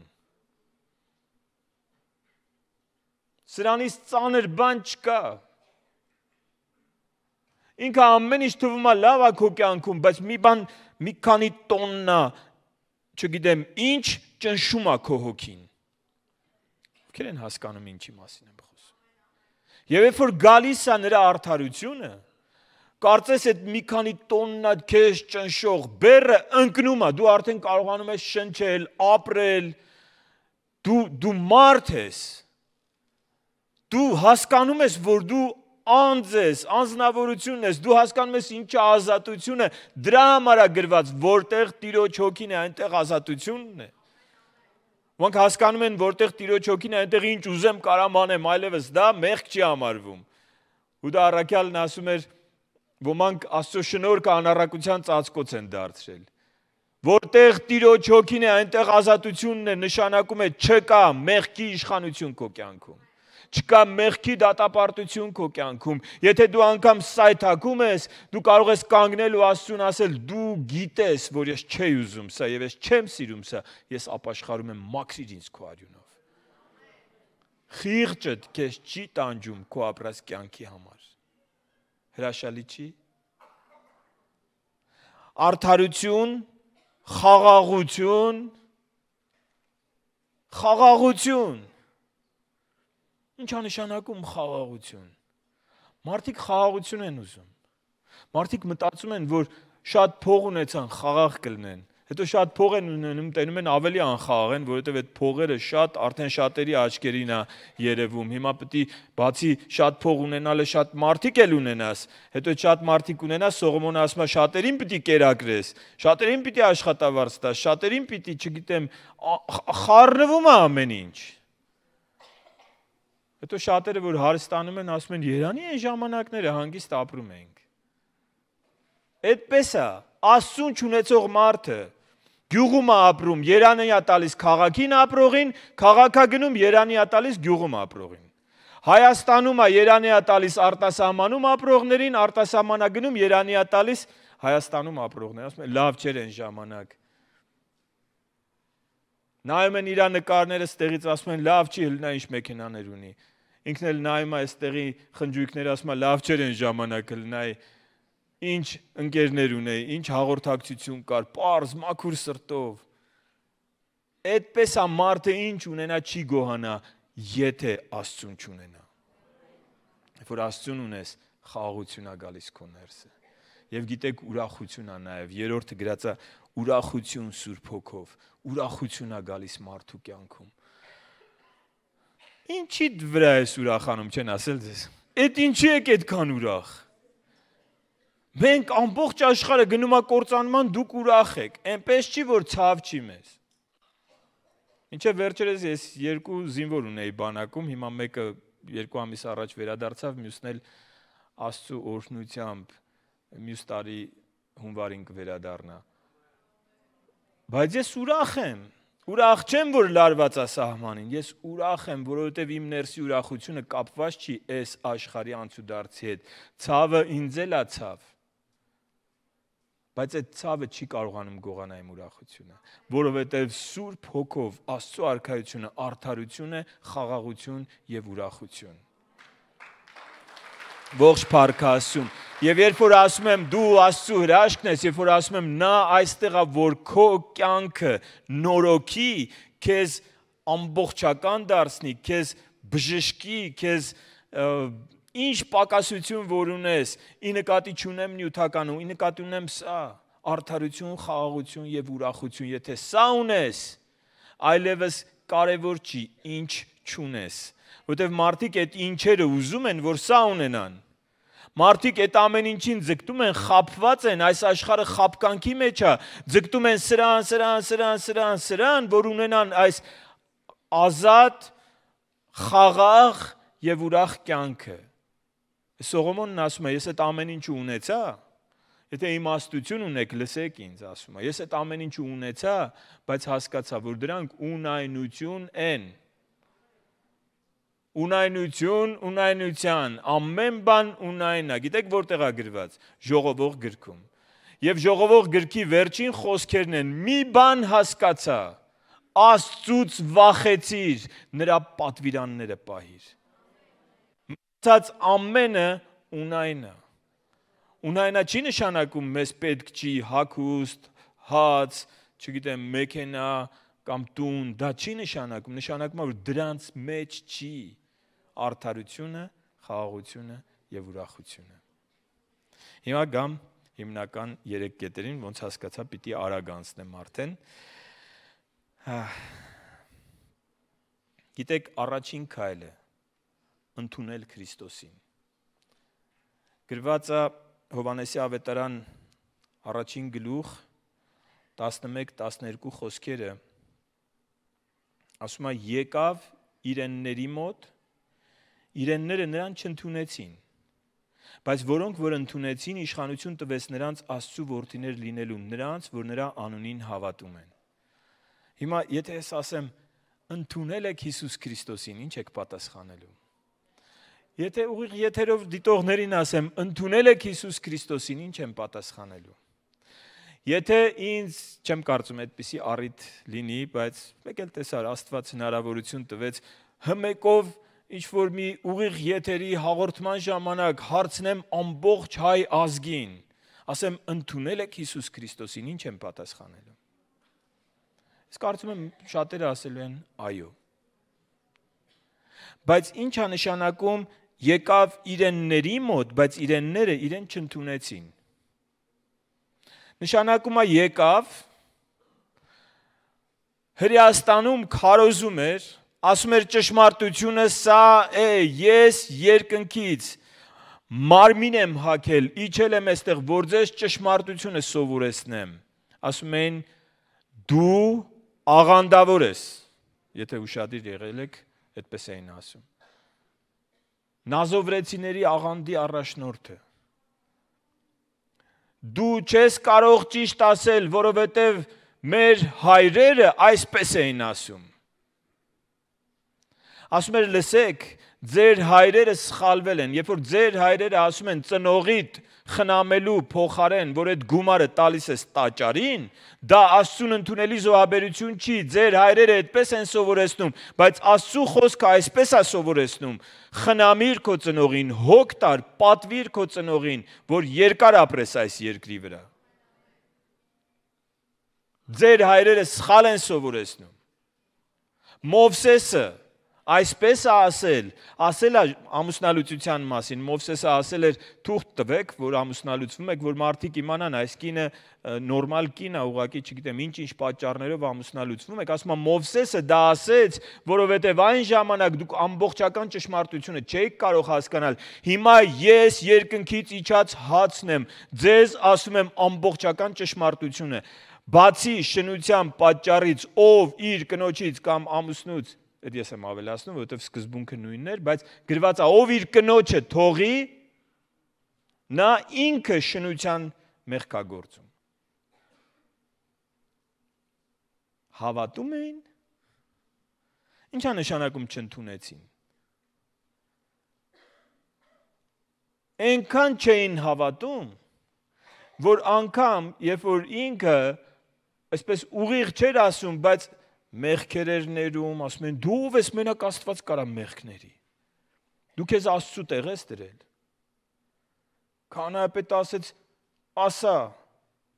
Սրանից ծանր բան չկա։ Ինքը ամեն ինչ թվում է լավ է քո կյանքում, բայց մի բան մի քանի տոննա, չգիտեմ, ինչ ճնշում է քո հոգին։ Ովքեր են հասկանում ինչի մասին եմ խոսում։ Եվ երբ որ գալիս է նրա արդարությունը, կարծես այդ մի քանի տոննա քեզ ճնշող բերը ընկնում է, դու արդեն կարողանում ես շնչել, ապրել, դու դու մարդ ես։ Դու հասկանում ես, որ դու անձ ես, անznավորություն ես, դու հասկանում ես ինչ է ազատությունը, դրա համար է գրված, որտեղ Տիրոջ հոգին է, այնտեղ ազատությունն է։ ազատություն Ոանք հասկանում են, որտեղ Տիրոջ հոգին այնտեղ ինչ ուզեմ կարամ անեմ, այլևս դա մեղք չի համարվում։ Ու դա առաքյալն ասում էր, ոմանք Աստծո շնորհքը անառակության ծածկոց են դարձրել։ Որտեղ Տիրոջ հոգին է, այնտեղ ազատությունն է, նշանակում է չկա մեղքի իշխանություն քո կյանքում չկա մեղքի դատապարտություն քո կյանքում։ Եթե դու անգամ սայթակում ես, դու կարող ես կանգնել ու Աստծուն ասել՝ դու գիտես, որ ես չի ուզում սա եւ ես չեմ սիրում սա, ես ապաշխարում եմ մաքրիր ինձ քո արյունով։ Խիղճդ քեզ չի տանջում քո ապրած կյանքի համար։ Հրաշալի չի։ Արդարություն, խաղաղություն, խաղաղություն Ինչ է նշանակում խաղաղություն։ Մարդիկ խաղաղություն են ուզում։ Մարդիկ մտածում են, որ շատ փող ունեցան, խաղաղ կլինեն։ Հետո շատ փող են ունենում, տենում են ավելի անխաղաղ են, որովհետև այդ փողերը շատ արդեն շատերի աչքերին է երևում։ Հիմա պիտի բացի շատ փող ունենալը շատ մարդիկ էլ ունենաս։ Հետո շատ մարդիկ ունենաս, Սողոմոնը ասում է շատերին պիտի կերակրես, շատերին պիտի աշխատավարձ տաս, շատերին պիտի, չգիտեմ, խառնվում է ամեն ինչ։ Հետո շատերը որ հարստանում են, ասում են Երանի այն ժամանակները հանգիստ ապրում էինք։ Այդպես է, աստուն ճանաչող մարդը գյուղում է ապրում, Երանը է տալիս քաղաքին ապրողին, քաղաքա գնում Երանի է տալիս գյուղում ապրողին։ Հայաստանում է Երանի է տալիս արտասահմանում ապրողներին, արտասահմանա գնում Երանի է տալիս Հայաստանում ապրողներին։ Ասում են լավ չէր այն ժամանակ։ Նայում են իր նկարները ստեղից ասում են լավ չի հլնա ինչ մեքենաներ ունի ինքն էլ նայում է այստեղի խնջույքները, ասում է լավ չեր են ժամանակը լնայի։ Ինչ ընկերներ ունեի, ինչ հաղորդակցություն կար, པարզ մաքուր սրտով։ Այդպես է մարդը ինչ ունենա չի գոհանա, եթե Աստծուն չունենա։ Երբ որ Աստծուն ունես, խաղաղություն է գալիս քո ներսը։ Եվ գիտեք ուրախություն է նաև, երրորդը գրածա ուրախություն Սուրբ Հոգով, ուրախություն է գալիս մարդու կյանքում Ինչի վրա ես ուրախանում, չեն ասել ձեզ։ Էդ ինչի եք այդքան ուրախ։ Մենք ամբողջ աշխարհը գնում է կործանման, դուք ուրախ եք։ Էնպես չի որ ցավ չի մեզ։ Ինչե վերջերս ես երկու զինվոր ունեի բանակում, հիմա մեկը երկու ամիս առաջ վերադարձավ, մյուսն էլ Աստծո օրհնությամբ մյուս տարի հունվարին կվերադառնա։ Բայց ես ուրախ եմ, Ուրախ չեմ, որ լարված է սահմանին։ Ես ուրախ եմ, որովհետև իմ ներսի ուրախությունը կապված չի այս աշխարհի անցուդարձի հետ։ Ցավը ինձ էլ է ցավ։ Բայց այդ ցավը չի կարողանում գողանալ իմ ուրախությունը, որովհետև Սուրբ Հոգով Աստծո արքայությունը արդարություն է, խաղաղություն եւ ուրախություն ողջ փառքասում։ Եվ երբ որ ասում եմ դու Աստծո հրաշքն ես, երբ որ ասում եմ նա այստեղա որ քո կյանքը նորոգի, քեզ ամբողջական դարձնի, քեզ բժշկի, քեզ ինչ պակասություն որ ունես, ի նկատի չունեմ նյութականում, ի նկատի ունեմ սա, արդարություն, խաղաղություն եւ ուրախություն, եթե սա ունես, այլևս կարևոր չի ինչ չունես որտեվ մարդիկ այդ ինչերը ուզում են, որ սա ունենան։ Մարդիկ այդ ամեն ինչին ձգտում են, խապված են, այս աշխարհը խապկանքի մեջ է, ձգտում են սրան, սրան, սրան, սրան, սրան, որ ունենան այս ազատ, խաղաղ եւ ուրախ կյանքը։ Սողոմոնն ասում է, ես այդ ամեն ինչը ունեցա, Եթե իմաստություն ունեք, լսեք ինձ, ասում է։ Ես այդ ամեն ինչը ունեցա, բայց հասկացա, որ դրանք ունայնություն են։ Ունայնություն, ունայնության, ամեն բան ունայնա։ Գիտեք որտեղ է գրված։ Ժողովող գրքում։ Եվ ժողովող գրքի վերջին խոսքերն են՝ մի բան հասկացա, Աստծուց վախեցիր, նրա պատվիրանները պահիր։ Մտած ամենը ունայնա։ Ունայնա չի նշանակում մեզ պետք չի հակուստ, հաց, չգիտեմ, մեքենա կամ տուն, դա չի նշանակում, նշանակում է որ դրանց մեջ չի արդարությունը, խաղաղությունը եւ ուրախությունը։ Հիմա գամ հիմնական 3 կետերին, ոնց հասկացա, պիտի արագ անցնեմ արդեն։ հա։ Գիտեք, առաջին քայլը ընդունել Քրիստոսին։ Գրված է Հովանեսի ավետարան առաջին գլուխ 11-12 խոսքերը ասում է եկավ իրենների մոտ իրենները նրան չընդունեցին։ Բայց որոնք որ ընդունեցին իշխանություն տվեց նրանց Աստծու որդիներ լինելու, նրանց, որ նրա անունին հավատում են։ Հիմա եթե ես ասեմ, ընդունել եք Հիսուս Քրիստոսին, ի՞նչ եք պատասխանելու։ Եթե ուղիղ եթերով դիտողներին ասեմ, ընդունել եք Հիսուս Քրիստոսին, ի՞նչ եմ պատասխանելու։ Եթե ինձ չեմ կարծում այդպիսի առիթ լինի, բայց մեկ էլ տեսար Աստված հնարավորություն տվեց հմեկով ինչ որ մի ուղիղ եթերի հաղորդման ժամանակ հարցնեմ ամբողջ հայ ազգին, ասեմ ընդունել եք Հիսուս Քրիստոսին, ինչ են պատասխանելու։ Իսկ կարծում եմ շատերը ասելու են այո։ Բայց ի՞նչ է նշանակում եկավ իրենների մոտ, բայց իրենները իրեն չընդունեցին։ Նշանակում է եկավ Հրեաստանում քարոզում էր ասում էր ճշմարտությունը սա է, ես երկնքից մարմին եմ հակել, իջել եմ այստեղ, որ ձեզ ճշմարտությունը սովորեցնեմ։ Ասում են դու աղանդավոր ես։ Եթե ուրشادիր եղել եք, այդպես էին ասում։ Նազովրեցիների աղանդի առաջնորդը։ Դու չես կարող ճիշտ ասել, որովհետև մեր հայրերը այսպես էին ասում ասում էր լսեք ձեր հայրերը սխալվել են երբ որ ձեր հայրերը ասում են ծնողիդ խնամելու փոխարեն որ այդ գումարը տալիս ես տաճարին դա աստծուն ընդունելի զոհաբերություն չի ձեր հայրերը այդպես են սովորեցնում բայց աստծու խոսքը այսպես է սովորեցնում խնամիր քո ծնողին հոգ տար պատվիր քո ծնողին որ երկար ապրես այս երկրի վրա ձեր հայրերը սխալ են սովորեցնում Մովսեսը Այսպես է ասել, ասել է ամուսնալուծության մասին։ Մովսեսը ասել էր՝ թուղթ տվեք, որ ամուսնալուծվում եք, որ մարդիկ իմանան, այս կինը նորմալ կին է, ուղղակի չգիտեմ ինչ-ինչ պատճառներով ամուսնալուծվում եք։ Ասում է Մովսեսը դա ասեց, որովհետև այն ժամանակ դուք ամբողջական ճշմարտությունը չէիք կարող հասկանալ։ Հիմա ես երկնքից իջած հացն եմ, ձեզ ասում եմ ամբողջական ճշմարտությունը։ Բացի շնության պատճառից, ով իր կնոջից կամ ամուսնուց Այդ ես եմ ավելացնում, որովհետև սկզբունքը նույնն էր, բայց գրված է ով իր կնոջը թողի, նա ինքը շնության մեղքա գործում։ Հավատում էին։ Ինչա նշանակում չընդունեցին։ Էնքան չէին հավատում, որ անգամ երբ որ ինքը այսպես ուղիղ չէր ասում, բայց մեղքեր էր ներում, ասում են դու ով ես մենակ Աստված կարա մեղքների։ Դու քեզ Աստծո տեղ ես դրել։ Քանայապետը ասեց. ասա,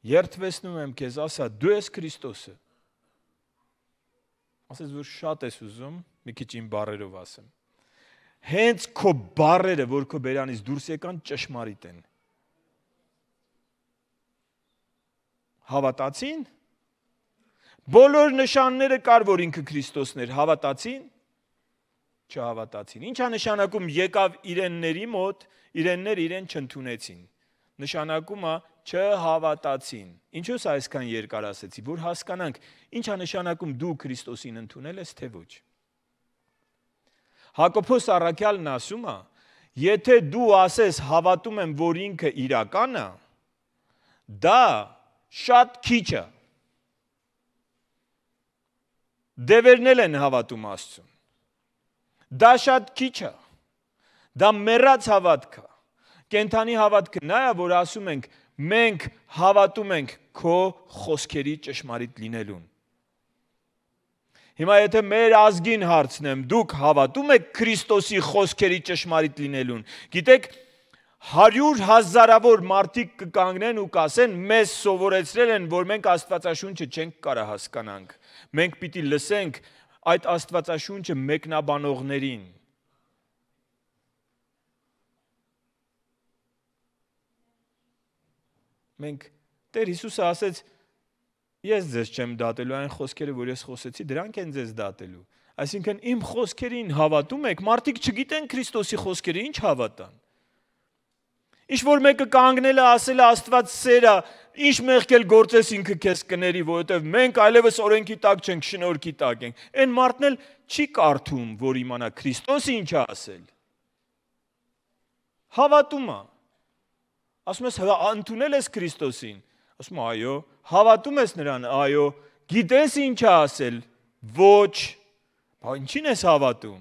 երթվեսնում եմ քեզ, ասա, դու ես Քրիստոսը։ Ասես որ շատ ես ուզում, մի քիչ իմ բարերով ասեմ։ Հենց քո բարերը, որ քո բերանից դուրս եկան, ճշմարիտ են։ Հավատացին, Բոլոր նշանները կար, որ ինքը Քրիստոսն էր, հավատացին, չհավատացին։ Ինչա նշանակում եկավ իրենների մոտ, իրեններ իրեն չընդունեցին։ Նշանակումը չհավատացին։ Ինչու՞ս այսքան երկար ասեցի, որ հասկանանք, ինչա նշանակում դու Քրիստոսին ընդունել ես, թե ոչ։ Հակոբոս Արաքյալն ասում է, եթե դու ասես հավատում եմ, որ ինքը իրական է, դա շատ քիչ է։ Դևերն էլ են հավատում Աստծուն։ Դա շատ քիչ է։ Դա մեռած հավատք է։ Կենթանի հավատքը նա է, որ ասում ենք, մենք հավատում ենք քո խոսքերի ճշմարիտ լինելուն։ Հիմա եթե մեր ազգին հարցնեմ, դուք հավատում եք Քրիստոսի խոսքերի ճշմարիտ լինելուն։ Գիտեք, 100 հազարավոր մարդիկ կկանգնեն ու կասեն մեզ սովորեցրել են որ մենք աստվածաշունչը չենք կարա հասկանանք մենք պիտի լսենք այդ աստվածաշունչը մեկնաբանողներին մենք Տեր Հիսուսը ասեց ես ձեզ չեմ դատելու այն խոսքերը որ ես խոսեցի դրանք են ձեզ դատելու այսինքն իմ խոսքերին հավատում եք մարդիկ չգիտեն Քրիստոսի խոսքերը ինչ հավատան Ինչ որ մեկը կանգնել է ասել է Աստված սերա, ինչ մեղք էլ գործես ինքը քեզ կների, որովհետև մենք այլևս օրենքի տակ չենք, շնորհքի տակ ենք։ Այն մարդն էլ չի կարդում, որ իմանա Քրիստոսը ինչ է ասել։ Հավատում է։ Ասում ես, «Հա, «Ընդունել ես Քրիստոսին»։ Ասում է, «Այո»։ Հավատում ես նրան, «Այո»։ Գիտես ինչ է ասել։ Ոչ։ Բա ինչին ես հավատում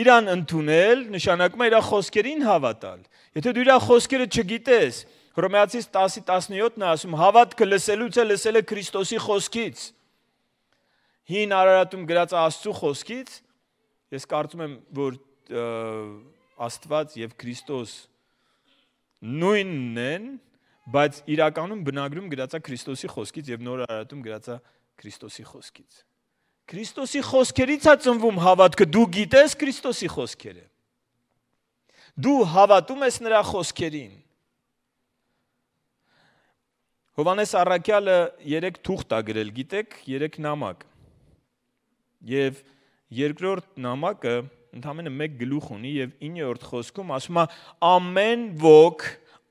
իրան ընդունել նշանակում է իր խոսքերին հավատալ։ Եթե դու իր խոսքերը չգիտես, Հռոմեացիս 10:17-ն ասում հավատքը լսելուց է լսել է Քրիստոսի խոսքից։ Հին Արարատում գրած Աստծո խոսքից ես կարծում եմ, որ Աստված եւ Քրիստոս նույնն են, բայց իրականում բնագրում գրածա Քրիստոսի խոսքից եւ նոր Արարատում գրածա Քրիստոսի խոսքից։ Քրիստոսի խոսքերից է ծնվում հավատքը։ Դու գիտես Քրիստոսի խոսքերը։ Դու հավատում ես նրա խոսքերին։ Հովանես Առաքյալը 3 թուղթ է գրել, գիտեք, 3 նամակ։ Եվ երկրորդ նամակը ընդամենը 1 գլուխ ունի եւ 9-րդ խոսքում ասում է ամեն ոգ,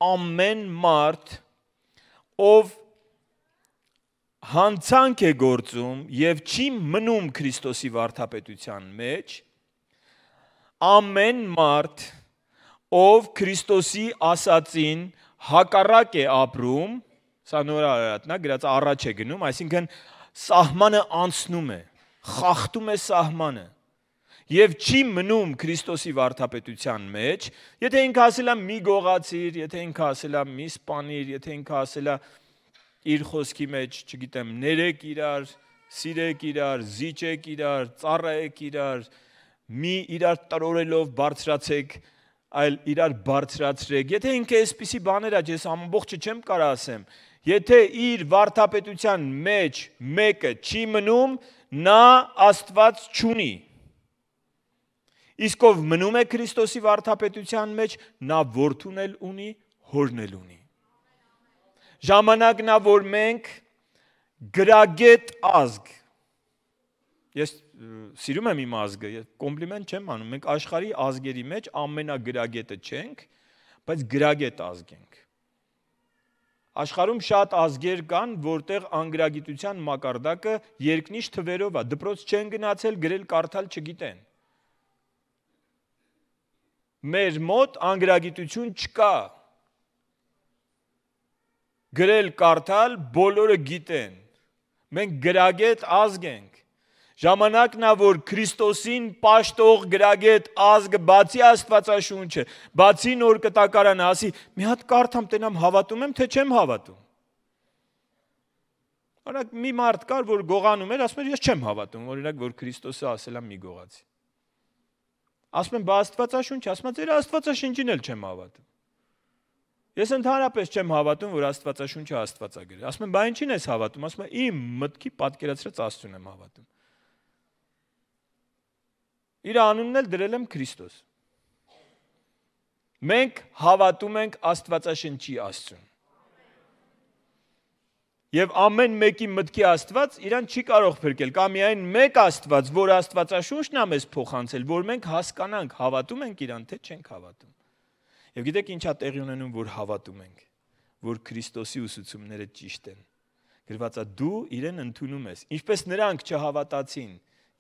ամեն մարդ, ով հանցանք է գործում եւ չի մնում Քրիստոսի վարդապետության մեջ ամեն մարդ ով Քրիստոսի ասածին հակառակ է ապրում սա նոր արարատն է գրած առաջ է գնում այսինքն սահմանը անցնում է խախտում է սահմանը եւ չի մնում Քրիստոսի վարդապետության մեջ եթե ինքը ասելա մի գողացիր եթե ինքը ասելա մի սպանիր եթե ինքը ասելա մի իր խոսքի մեջ, չգիտեմ, ներեք իրար, սիրեք իրար, զիջեք իրար, ծառայեք իրար, մի իրար տրորելով բարձրացեք, այլ իրար բարձրացրեք։ Եթե ինքը այսպիսի բաներ ա, ես ամբողջը չեմ կարող ասեմ։ Եթե իր վարդապետության մեջ մեկը չի մնում, նա Աստված չունի։ Իսկ ով մնում է Քրիստոսի վարդապետության մեջ, նա որդուն էլ ունի, հորն էլ ունի ժամանակն է, որ մենք գրագետ ազգ։ Ես սիրում եմ իմ ազգը, ես կոմպլիմենտ չեմ անում։ Մենք աշխարհի ազգերի մեջ ամենագրագետը չենք, բայց գրագետ ազգ ենք։ Աշխարհում շատ ազգեր կան, որտեղ անգրագիտության մակարդակը երկնիշ թվերով է։ Դպրոց չեն գնացել, գրել կարդալ չգիտեն։ Մեր մոտ անգրագիտություն չկա գրել կարդալ բոլորը գիտեն։ Մենք գրագետ ազգ ենք։ Ժամանակն է որ Քրիստոսին աշտող գրագետ ազգը բացի Աստվածաշունչը, բացի նոր կտակարանը ասի, մի հատ կարդամ տենամ հավատում եմ թե չեմ հավատում։ Օրինակ մի մարդ կար, որ գողանում էր, ասում էր ես չեմ հավատում, օրինակ որ Քրիստոսը ասել է մի գողացի։ Ասում եմ, բա Աստվածաշունչ, ասում է ձեր Աստվածաշունչին էլ չեմ հավատում։ Ես ընդհանրապես չեմ հավատում, որ Աստվածաշունչը Աստվածագիր է։ Աստված Ասում եմ, բա ինչին ես հավատում։ Ասում եմ, իմ մտքի պատկերացրած Աստծուն եմ հավատում։ Իր անունն էլ դրել եմ Քրիստոս։ Մենք հավատում ենք Աստվածաշնչի Աստծուն։ Եվ ամեն մեկի մտքի Աստված իրան չի կարող փրկել, կամ միայն մեկ Աստված, որ Աստվածաշունչն է մեզ փոխանցել, որ մենք հասկանանք, հավատում ենք իրան, թե չենք հավատում։ Եվ գիտեք ինչա տեղի ունենում, որ հավատում ենք, որ Քրիստոսի ուսուցումները ճիշտ են։ Գրվածա դու իրեն ընդունում ես, ինչպես նրանք չհավատացին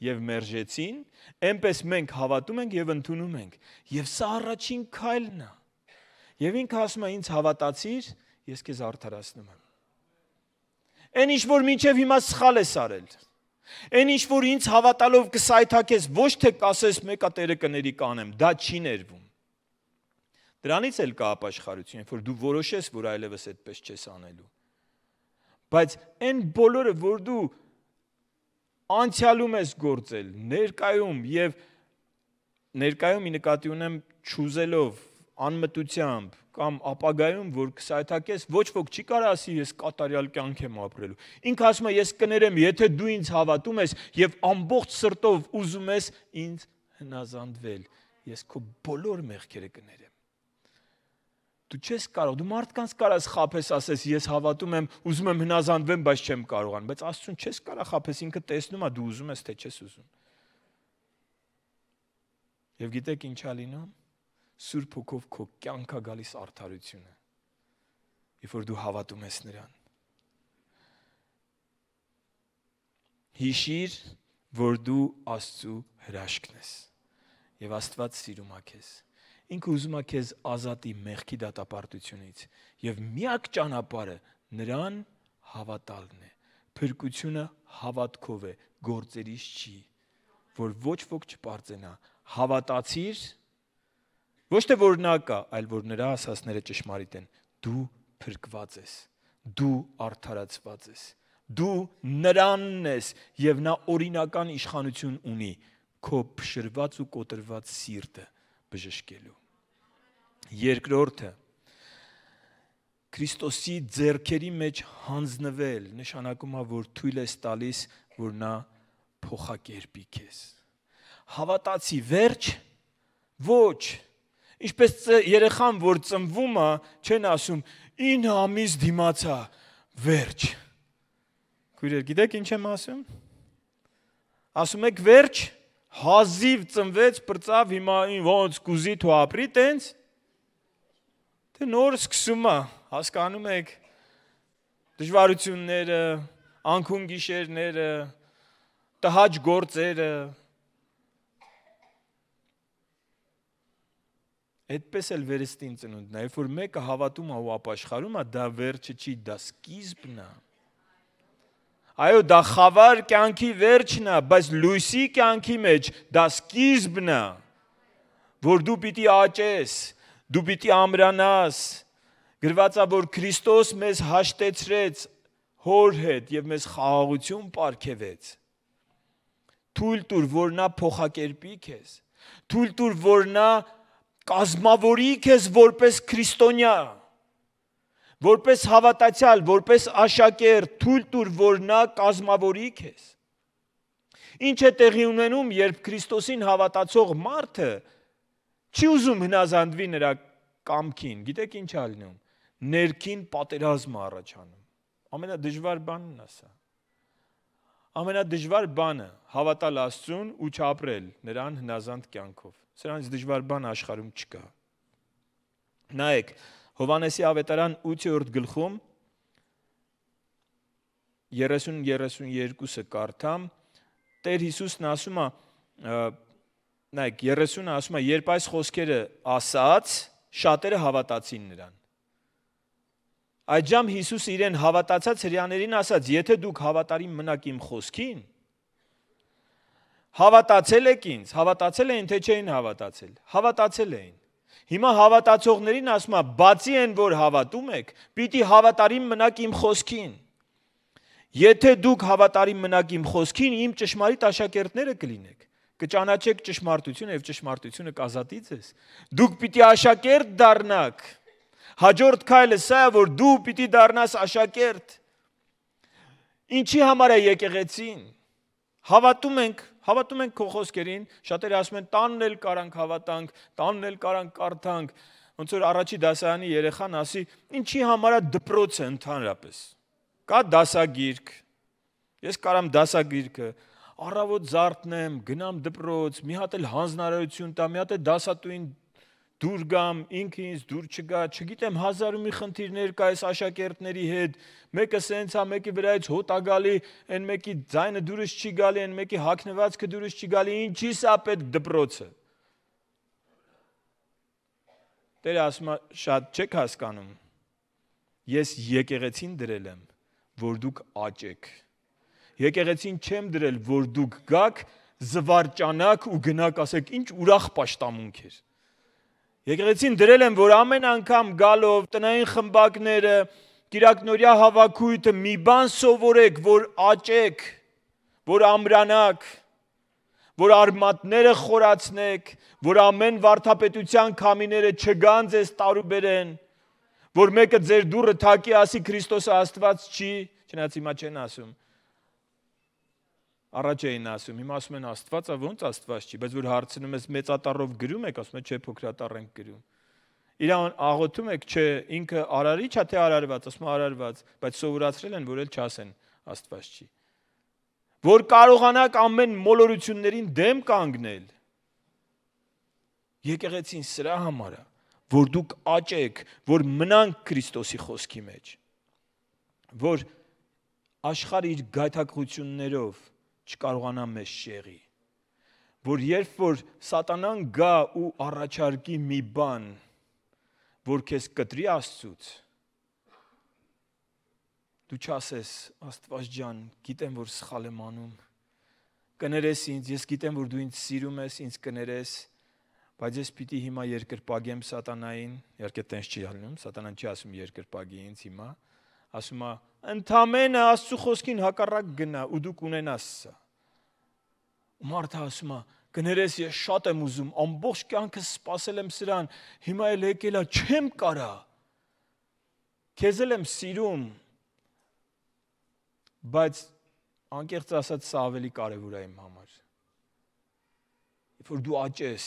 եւ մերժեցին, այնպես մենք հավատում ենք եւ ընդունում ենք։ Եվ սա առաջին քայլն է։ Եվ ինքը ասում է ինձ հավատացիր, ես քեզ արդարացնում եմ։ Այն ինչ որ մինչև հիմա սխալ ես արել։ Այն ինչ որ ինձ հավատալով կսայթակես, ոչ թե կասես մեկա Տերը կների կանեմ, դա չի ներվում։ Դրանից էլ կա ապաշխարություն, երբ որ դու որոշես, որ այլևս այդպես չես անելու։ Բայց այն բոլորը, որ դու անցյալում ես գործել, ներկայում եւ ներկայում ի նկատի ունեմ ճուզելով, անմտությամբ կամ ապագայում, որ կսայթակես, ոչ ոք չի կարող ասի, ես կատարյալ կյանք եմ ապրելու։ Ինքը ասում է, ես կներեմ, եթե դու ինձ հավատում ես եւ ամբողջ սրտով ուզում ես ինձ հնազանդվել, ես քո բոլոր մեղքերը կներեմ։ Դու չես կարող, դու մարդկանց կարաս խափես, ասես ես հավատում եմ, ուզում եմ հնազանդվեմ, բայց չեմ կարողան, բայց Աստծուն չես կարա խափես, ինքը տեսնում է դու ուզում ես թե չես ուզում։ Եվ գիտեք ինչա լինում։ Սուրբ հոգով քո կյանքա գալիս արդարությունը։ Երբ որ դու հավատում ես նրան։ Հիշիր, որ դու Աստծո հրաշքն ես։ Եվ Աստված սիրում է քեզ ինքը ուզում է քեզ ազատի մեղքի դատապարտությունից եւ միակ ճանապարհը նրան հավատալն է փրկությունը հավատքով է գործերից չի որ ոչ ոք չպարծենա հավատացիր ոչ թե որ նա կա այլ որ նրա ասածները ճշմարիտ են դու փրկված ես դու արդարացված ես դու նրանն ես եւ նա օրինական իշխանություն ունի քո փշրված ու կոտրված սիրտը բժշկելու Երկրորդը Քրիստոսի ձեռքերի մեջ հանձնվել նշանակում է որ թույլ ես տալիս որ նա փոխակերպի քեզ հավատացի վերջ ոչ ինչպես երեխան որ ծնվում է չեն ասում 9 ամիս դիմացա վերջ քույրեր գիտեք ինչ եմ ասում ասում եք վերջ հազիվ ծնվեց բրծավ հիմա ոնց կուզի թու ապրի տենց Թե դե նոր սկսում է, հասկանում եք դժվարությունները, անքուն գիշերները, տհաճ գործերը։ Այդպես էլ վերստին ծնունդն է, երբ որ մեկը հավատում է ու ապաշխարում է, դա վերջը չի, դա սկիզբն է։ Այո, դա խավար կյանքի վերջն է, բայց լույսի կյանքի մեջ դա սկիզբն է, որ դու պիտի աճես, դու պիտի ամրանաս գրվածա որ Քրիստոս մեզ հաշտեցրեց հոր հետ եւ մեզ խաղաղություն ապարգևեց թույլ տուր որ նա փոխակերպի քեզ թույլ տուր որ նա կազմավորի քեզ որպես քրիստոնյա որպես հավատացյալ որպես աշակերտ թույլ տուր որ նա կազմավորի քեզ ինչ է տեղի ունենում երբ Քրիստոսին հավատացող մարդը չի ուզում հնազանդվի նրա կամքին։ Գիտեք ինչ ա լինում։ Ներքին պատերազմ առաջանում։ Ամենադժվար բանն է սա։ Ամենադժվար բանը հավատալ Աստծուն ու չապրել նրան հնազանդ կյանքով։ Սրանից դժվար բան աշխարհում չկա։ Նայեք, Հովանեսի ավետարան 8-րդ գլխում 30-32-ը կարդամ, Տեր Հիսուսն ասում է նայեք 30-ը ասում է երբ այս խոսքերը ասաց շատերը հավատացին նրան այդ ժամ Հիսուս իրեն հավատացած հрьяաներին ասաց եթե դուք հավատարիմ մնաք իմ խոսքին հավատացել եք ինձ հավատացել էին թե չէին հավատացել հավատացել էին Հիմա հավատացողներին ասում է բացի այն որ հավատում եք պիտի հավատարիմ մնաք իմ խոսքին Եթե դուք հավատարիմ մնաք իմ խոսքին, իմ ճշմարիտ աշակերտները կլինեք կճանաչեք ճշմարտությունը եւ ճշմարտությունը կազատի ձեզ։ Դուք պիտի աշակերտ դառնաք։ Հաջորդ քայլը սա է, որ դու պիտի դառնաս աշակերտ։ Ինչի համար է եկեղեցին։ Հավատում ենք, հավատում ենք քո խոսքերին, շատերը ասում են տանն էլ կարանք հավատանք, տանն էլ կարանք կարդանք։ Ոնց որ առաջի դասարանի երեխան ասի, ինչի համար է դպրոցը ընդհանրապես։ Կա դասագիրք։ Ես կարամ դասագիրքը առավոտ զարթնեմ, գնամ դպրոց, մի հատ էլ հանձնարարություն տամ, մի հատ է դասատուին դուր գամ, ինքը ինձ դուր չգա, չգիտեմ հազար ու մի խնդիրներ կա այս աշակերտների հետ, մեկը սենց է, մեկի վրայից հոտ է գալի, այն մեկի ձայնը դուրս չի գալի, այն մեկի հագնվածքը դուրս չի գալի, ինչի՞ս է պետք դպրոցը։ Տերը ասում է, շատ չեք հասկանում։ Ես եկեղեցին դրել եմ, որ դուք աճեք։ եկ եկեղեցին չեմ դրել, որ դուք գաք, զվարճանաք ու գնաք, ասեք, ինչ ուրախ աշտամունք էր։ Եկեղեցին դրել են, որ ամեն անգամ գալով տնային խմբակները, Տիրակնորյա հավաքույթը մի բան սովորեք, որ աճեք, որ ամրանաք, որ արմատները խորացնեք, որ ամեն վարդապետության քամիները չգան ձեզ տարուբերեն, որ մեկը ձեր դուրը թակի ասի Քրիստոսը Աստված չի, չնայած հիմա չեն ասում, Առաջ էին ասում, հիմա ասում են Աստվածա, ո՞նց Աստված չի, բայց որ հարցնում ես մեծ ատարով գրում եք, ասում են չէ, փոքր ատար ենք գրում։ Իրան աղոթում եք, չէ, ինքը արարիչ է թե արարված, ասում են արարված, բայց սովորացրել են, որ էլ չասեն Աստված չի։ Որ կարողանաք ամեն մոլորություններին դեմ կանգնել։ Եկեղեցին սրա համար է, որ դուք աճեք, որ մնանք Քրիստոսի խոսքի մեջ։ Որ աշխարհ իր գայթակղություններով չկարողանա մեզ շեղի։ Որ երբ որ սատանան գա ու առաջարկի մի բան, որ քեզ կտրի Աստծուց, դու չասես Աստված ջան, գիտեմ որ սխալ եմ անում։ Կներես ինձ, ես գիտեմ որ դու ինձ սիրում ես, ինձ կներես, բայց ես պիտի հիմա երկրպագեմ սատանային, իհարկե տենց չի անում, սատանան չի ասում երկրպագի ինձ հիմա, ասում է ընդամենը Աստծո խոսքին հակառակ գնա ու դու կունենաս սա։ Մարդը ասում է. կներես ես շատ եմ ուզում, ամբողջ կյանքս սпасել եմ սրան, հիմա էլ եկել է, չեմ կարա։ Քեզ էլ եմ սիրում։ Բայց անկեղծ ասած սա ավելի կարևոր է իմ համար։ Երբ որ դու աճես,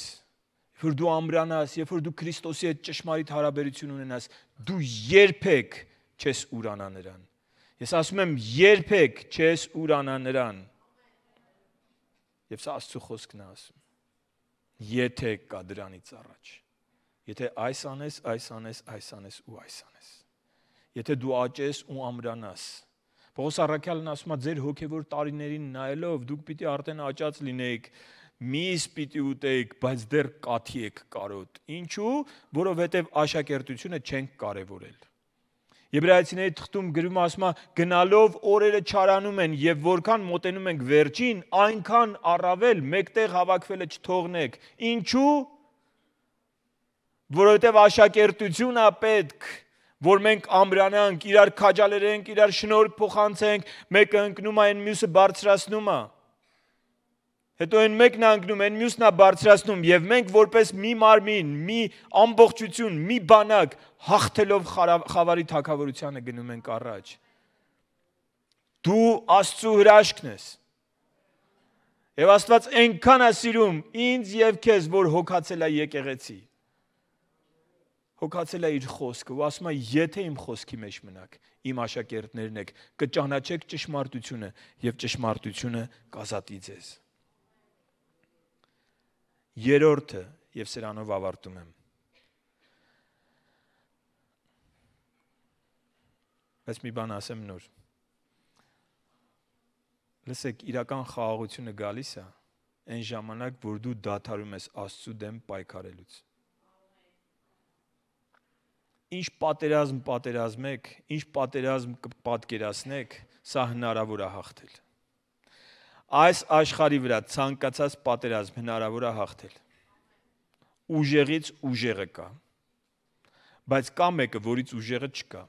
երբ որ դու ամրանաս, երբ որ դու Քրիստոսի հետ ճշմարիտ հարաբերություն ունենաս, դու երբեք չես ուրանա նրան։ Ես ասում եմ երբեք չես ուրանա նրան։ Եվ սա Աստծո խոսքն է ասում։ Եթե կա դրանից առաջ։ Եթե այս անես, այս անես, այս անես ու այս անես։ Եթե դու աճես ու ամրանաս։ Պողոս Առաքյալն ասում է ձեր հոգևոր տարիներին նայելով դուք պիտի արդեն աճած լինեիք միս պիտի ուտեիք, բայց դեռ կաթի եք կարոտ։ Ինչու՞, որովհետև աշակերտությունը չենք կարևորել։ Եբրայեցիների թղթում գրում ասում է գնալով օրերը չարանում են եւ որքան մոտենում ենք վերջին, այնքան առավել մեկտեղ հավաքվելը չթողնեք։ Ինչու՞։ Որովհետեւ աշակերտությունը պետք է որ մենք ամրանանք, իրար քաջալերենք, իրար շնորհ փոխանցենք, մեկը ընկնում է, այն մյուսը բարձրացնում է հետո այն մեկն անգնում, այն մյուսն է բարձրացնում եւ մենք որպես մի մարմին, մի ամբողջություն, մի բանակ հաղթելով խավարի թակավորությանը գնում ենք առաջ։ Դու Աստծո հրաշքն ես։ Եվ Աստված այնքան է սիրում ինձ եւ քեզ, որ հոգացել է եկեղեցի։ Հոգացել է իր խոսքը, ու ասում է, եթե իմ խոսքի մեջ մնաք, իմ աշակերտներն եք, կճանաչեք ճշմարտությունը եւ ճշմարտությունը կազատի ձեզ։ Երորդը, եւ սրանով ավարտում եմ։ Բայց մի բան ասեմ նոր։ Լսեք, իրական խաղաղությունը գալիս է այն ժամանակ, որ դու դադարում ես Աստծո դեմ պայքարելուց։ Ինչ պատերազմ պատերազմեք, ինչ պատերազմ կպատկերացնեք, սա հնարավոր է հաղթել այս աշխարի վրա ցանկացած պատերազմ հնարավոր է հաղթել։ Ուժեղից ուժեղը կա։ Բայց կա մեկը, որից ուժեղը չկա։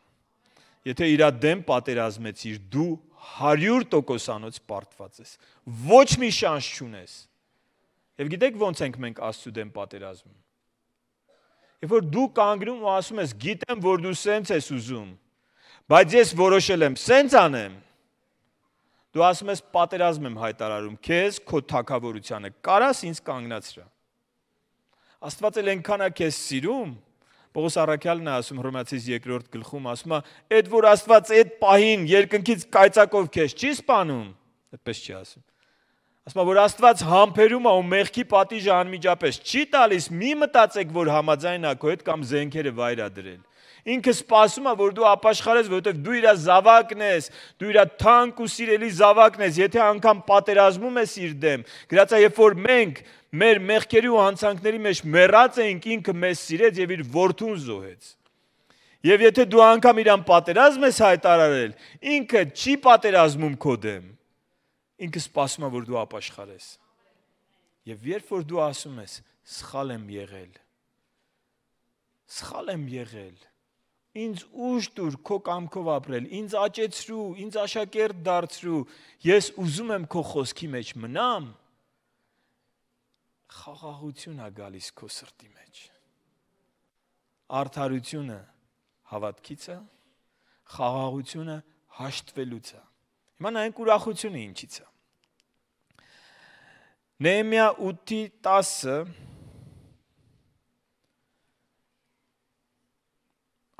Եթե իրա դեմ պատերազմեցիր, դու 100% անոց պարտված ես։ Ոչ մի շանս չունես։ Եվ գիտեք ո՞նց ենք մենք Աստծո դեմ պատերազմում։ Երբ որ դու կանգնում ու ասում ես, գիտեմ, որ դու սենց ես ուզում, բայց ես որոշել եմ սենց անեմ, Դու ասում ես պատերազմ եմ հայտարարում քեզ, քո թակավորությանը։ Կարաս ինձ կանգնացրա։ Աստված էլ այնքան է քեզ սիրում, Պողոս Արաքյալն է ասում Հռոմեացիս 2-րդ գլխում, ասում է, «Էդ որ Աստված այդ պահին երկնքից կայծակով քեզ չի սپانում», այդպես չի ասում։ Ասում է, որ Աստված համբերում է ու մեղքի պատիժը անմիջապես չի տալիս, մի մտածեք, որ համաձայն ա քո հետ կամ զենքերը վայր ա դրել ինքը սպասում է, որ դու ապաշխարես, որովհետև դու իր զավակն ես, դու իր թանկ ու սիրելի զավակն ես, եթե անգամ պատերազմում ես իր դեմ, գրածա երբ որ մենք մեր մեղքերի ու հանցանքների մեջ մեռած ենք, ինքը մեզ սիրեց եւ իր որդուն զոհեց։ Եվ եթե դու անգամ իրան պատերազմ ես հայտարարել, ինքը չի պատերազմում քո դեմ։ Ինքը սպասում է, որ դու ապաշխարես։ Եվ երբ որ դու ասում ես, սխալ եմ եղել, սխալ եմ եղել, ինձ ուժ տուր քո կամքով ապրել, ինձ աճեցրու, ինձ աշակերտ դարձրու, ես ուզում եմ քո խոսքի մեջ մնամ։ Խաղաղություն է գալիս քո սրտի մեջ։ Արդարությունը հավատքից է, խաղաղությունը հաշտվելուց է։ Հիմա նայենք ուրախությունը ինչից է։ Նեհեմիա 8:10-ը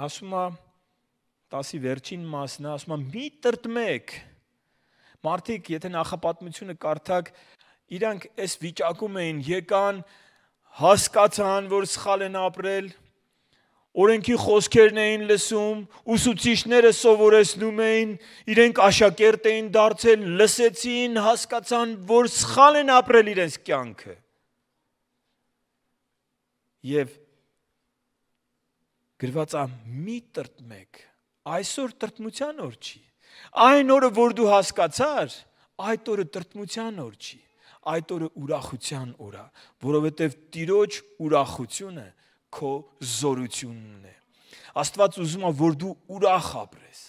ասում է 10-ի վերջին մասն, ասում է՝ «Մի տրտմեք»։ Մարդիկ, եթե նախապատմությունը կարդաք, իրանք այս վիճակում էին, եկան, հասկացան, որ սխալ են ապրել, օրենքի խոսքերն էին լսում, ուսուցիչները սովորեցնում էին, իրենք աշակերտ էին դարձել, լսեցին, հասկացան, որ սխալ են ապրել իրենց կյանքը։ Եվ գրված է մի տրտմեք այսօր տրտմության օր չի այն օրը որ դու հասկացար այդ օրը տրտմության օր չի այդ օրը ուրախության օր է որովհետև Տիրոջ ուրախությունը քո զորությունն է Աստված ուզում է որ դու ուրախ ապրես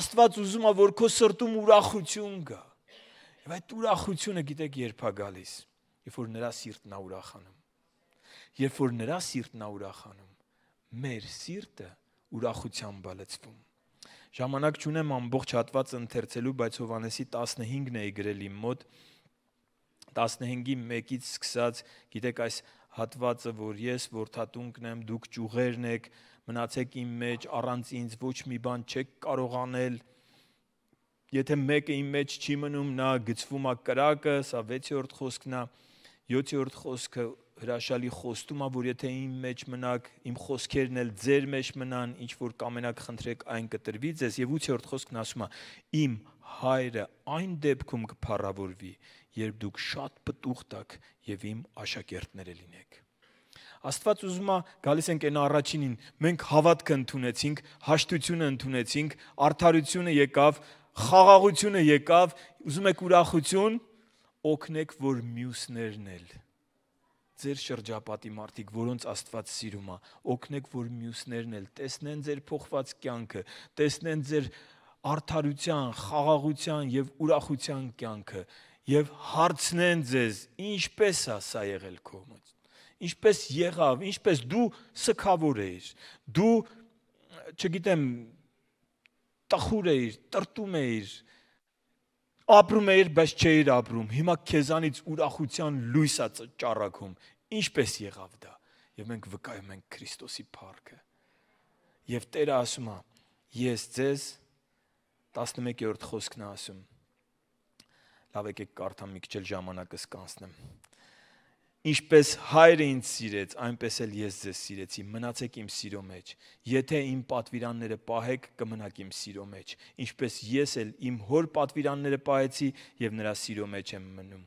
Աստված ուզում է որ քո սրտում ուրախություն գա եւ այդ ուրախությունը գիտեք երբ է գալիս երբ որ նրա սիրտն է ուրախանում երբ որ նրա սիրտն է ուրախանում մեր սիրտը ուրախությամբ բալեցվում։ Ժամանակ չունեմ ամբողջ հատվածը ընթերցելու, բայց Հովանեսի 15-ն էի գրել իմ մոտ 15-ի 1-ից սկսած, գիտեք, այս հատվածը, որ ես որթատունքն եմ, դուք ճյուղերն եք, մնացեք իմ մեջ, առանց ինձ ոչ մի բան չեք կարող անել։ Եթե մեկը իմ մեջ չի մնում, նա գծվում է կրակը, սա 6-րդ խոսքն է, 7-րդ խոսքը հրաշալի խոստում է, որ եթե իմ մեջ մնաք, իմ խոսքերն էլ ձեր մեջ մնան, ինչ որ կամենաք խնդրեք, այն կտրվի ձեզ։ Եվ 8-րդ խոսքն ասում է. Իմ հայրը այն դեպքում կփառավորվի, երբ դուք շատ պտուղ տաք եւ իմ աշակերտները լինեք։ Աստված ուզում է գալիս ենք այն առաջինին։ Մենք հավատքը ընդունեցինք, հաշտությունը ընդունեցինք, արդարությունը եկավ, խաղաղությունը եկավ, ուզում եք ուրախություն, օգնեք, որ մյուսներն էլ ձեր շրջապատի մարդիկ, որոնց Աստված սիրում է, օգնեք, որ մյուսներն էլ տեսնեն ձեր փոխված կյանքը, տեսնեն ձեր արդարության, խաղաղության եւ ուրախության կյանքը եւ հարցնեն ձեզ, ինչպես է սա եղել քո մոտ։ Ինչպես եղավ, ինչպես դու սքավոր էիր։ Դու չգիտեմ, տխուր էիր, տրտում էիր, ապրում էիր, բայց չէիր ապրում։ Հիմա քեզանից ուրախության լույս է ճառակում։ Ինչպես եղավ դա։ Եվ մենք վկայում ենք Քրիստոսի փառքը։ Եվ Տերը ասում է. Ես ձեզ 11-րդ խոսքն է ասում։ Լավ եկեք կարդամ մի քիչ ժամանակս կանցնեմ։ Ինչպես հայրը ինձ սիրեց, այնպես էլ ես ձեզ սիրեցի։ Մնացեք իմ սիրո մեջ։ Եթե իմ պատվիրանները պահեք, կմնաք իմ սիրո մեջ, ինչպես ես էլ իմ հոր պատվիրանները պահեցի եւ նրա սիրո մեջ եմ մնում։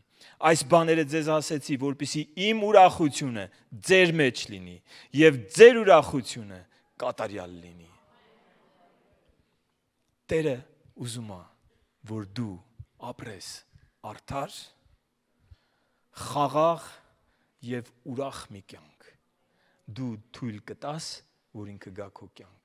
Այս բաները ձեզ ասեցի, որpիսի իմ ուրախությունը ձեր մեջ լինի եւ ձեր ուրախությունը կատարյալ լինի։ Տերը ուզում է, որ դու ապրես արդար, խաղաղ եւ ուրախ մի կյանք։ Դու թույլ կտաս, որ ինքը գա քո կյանք։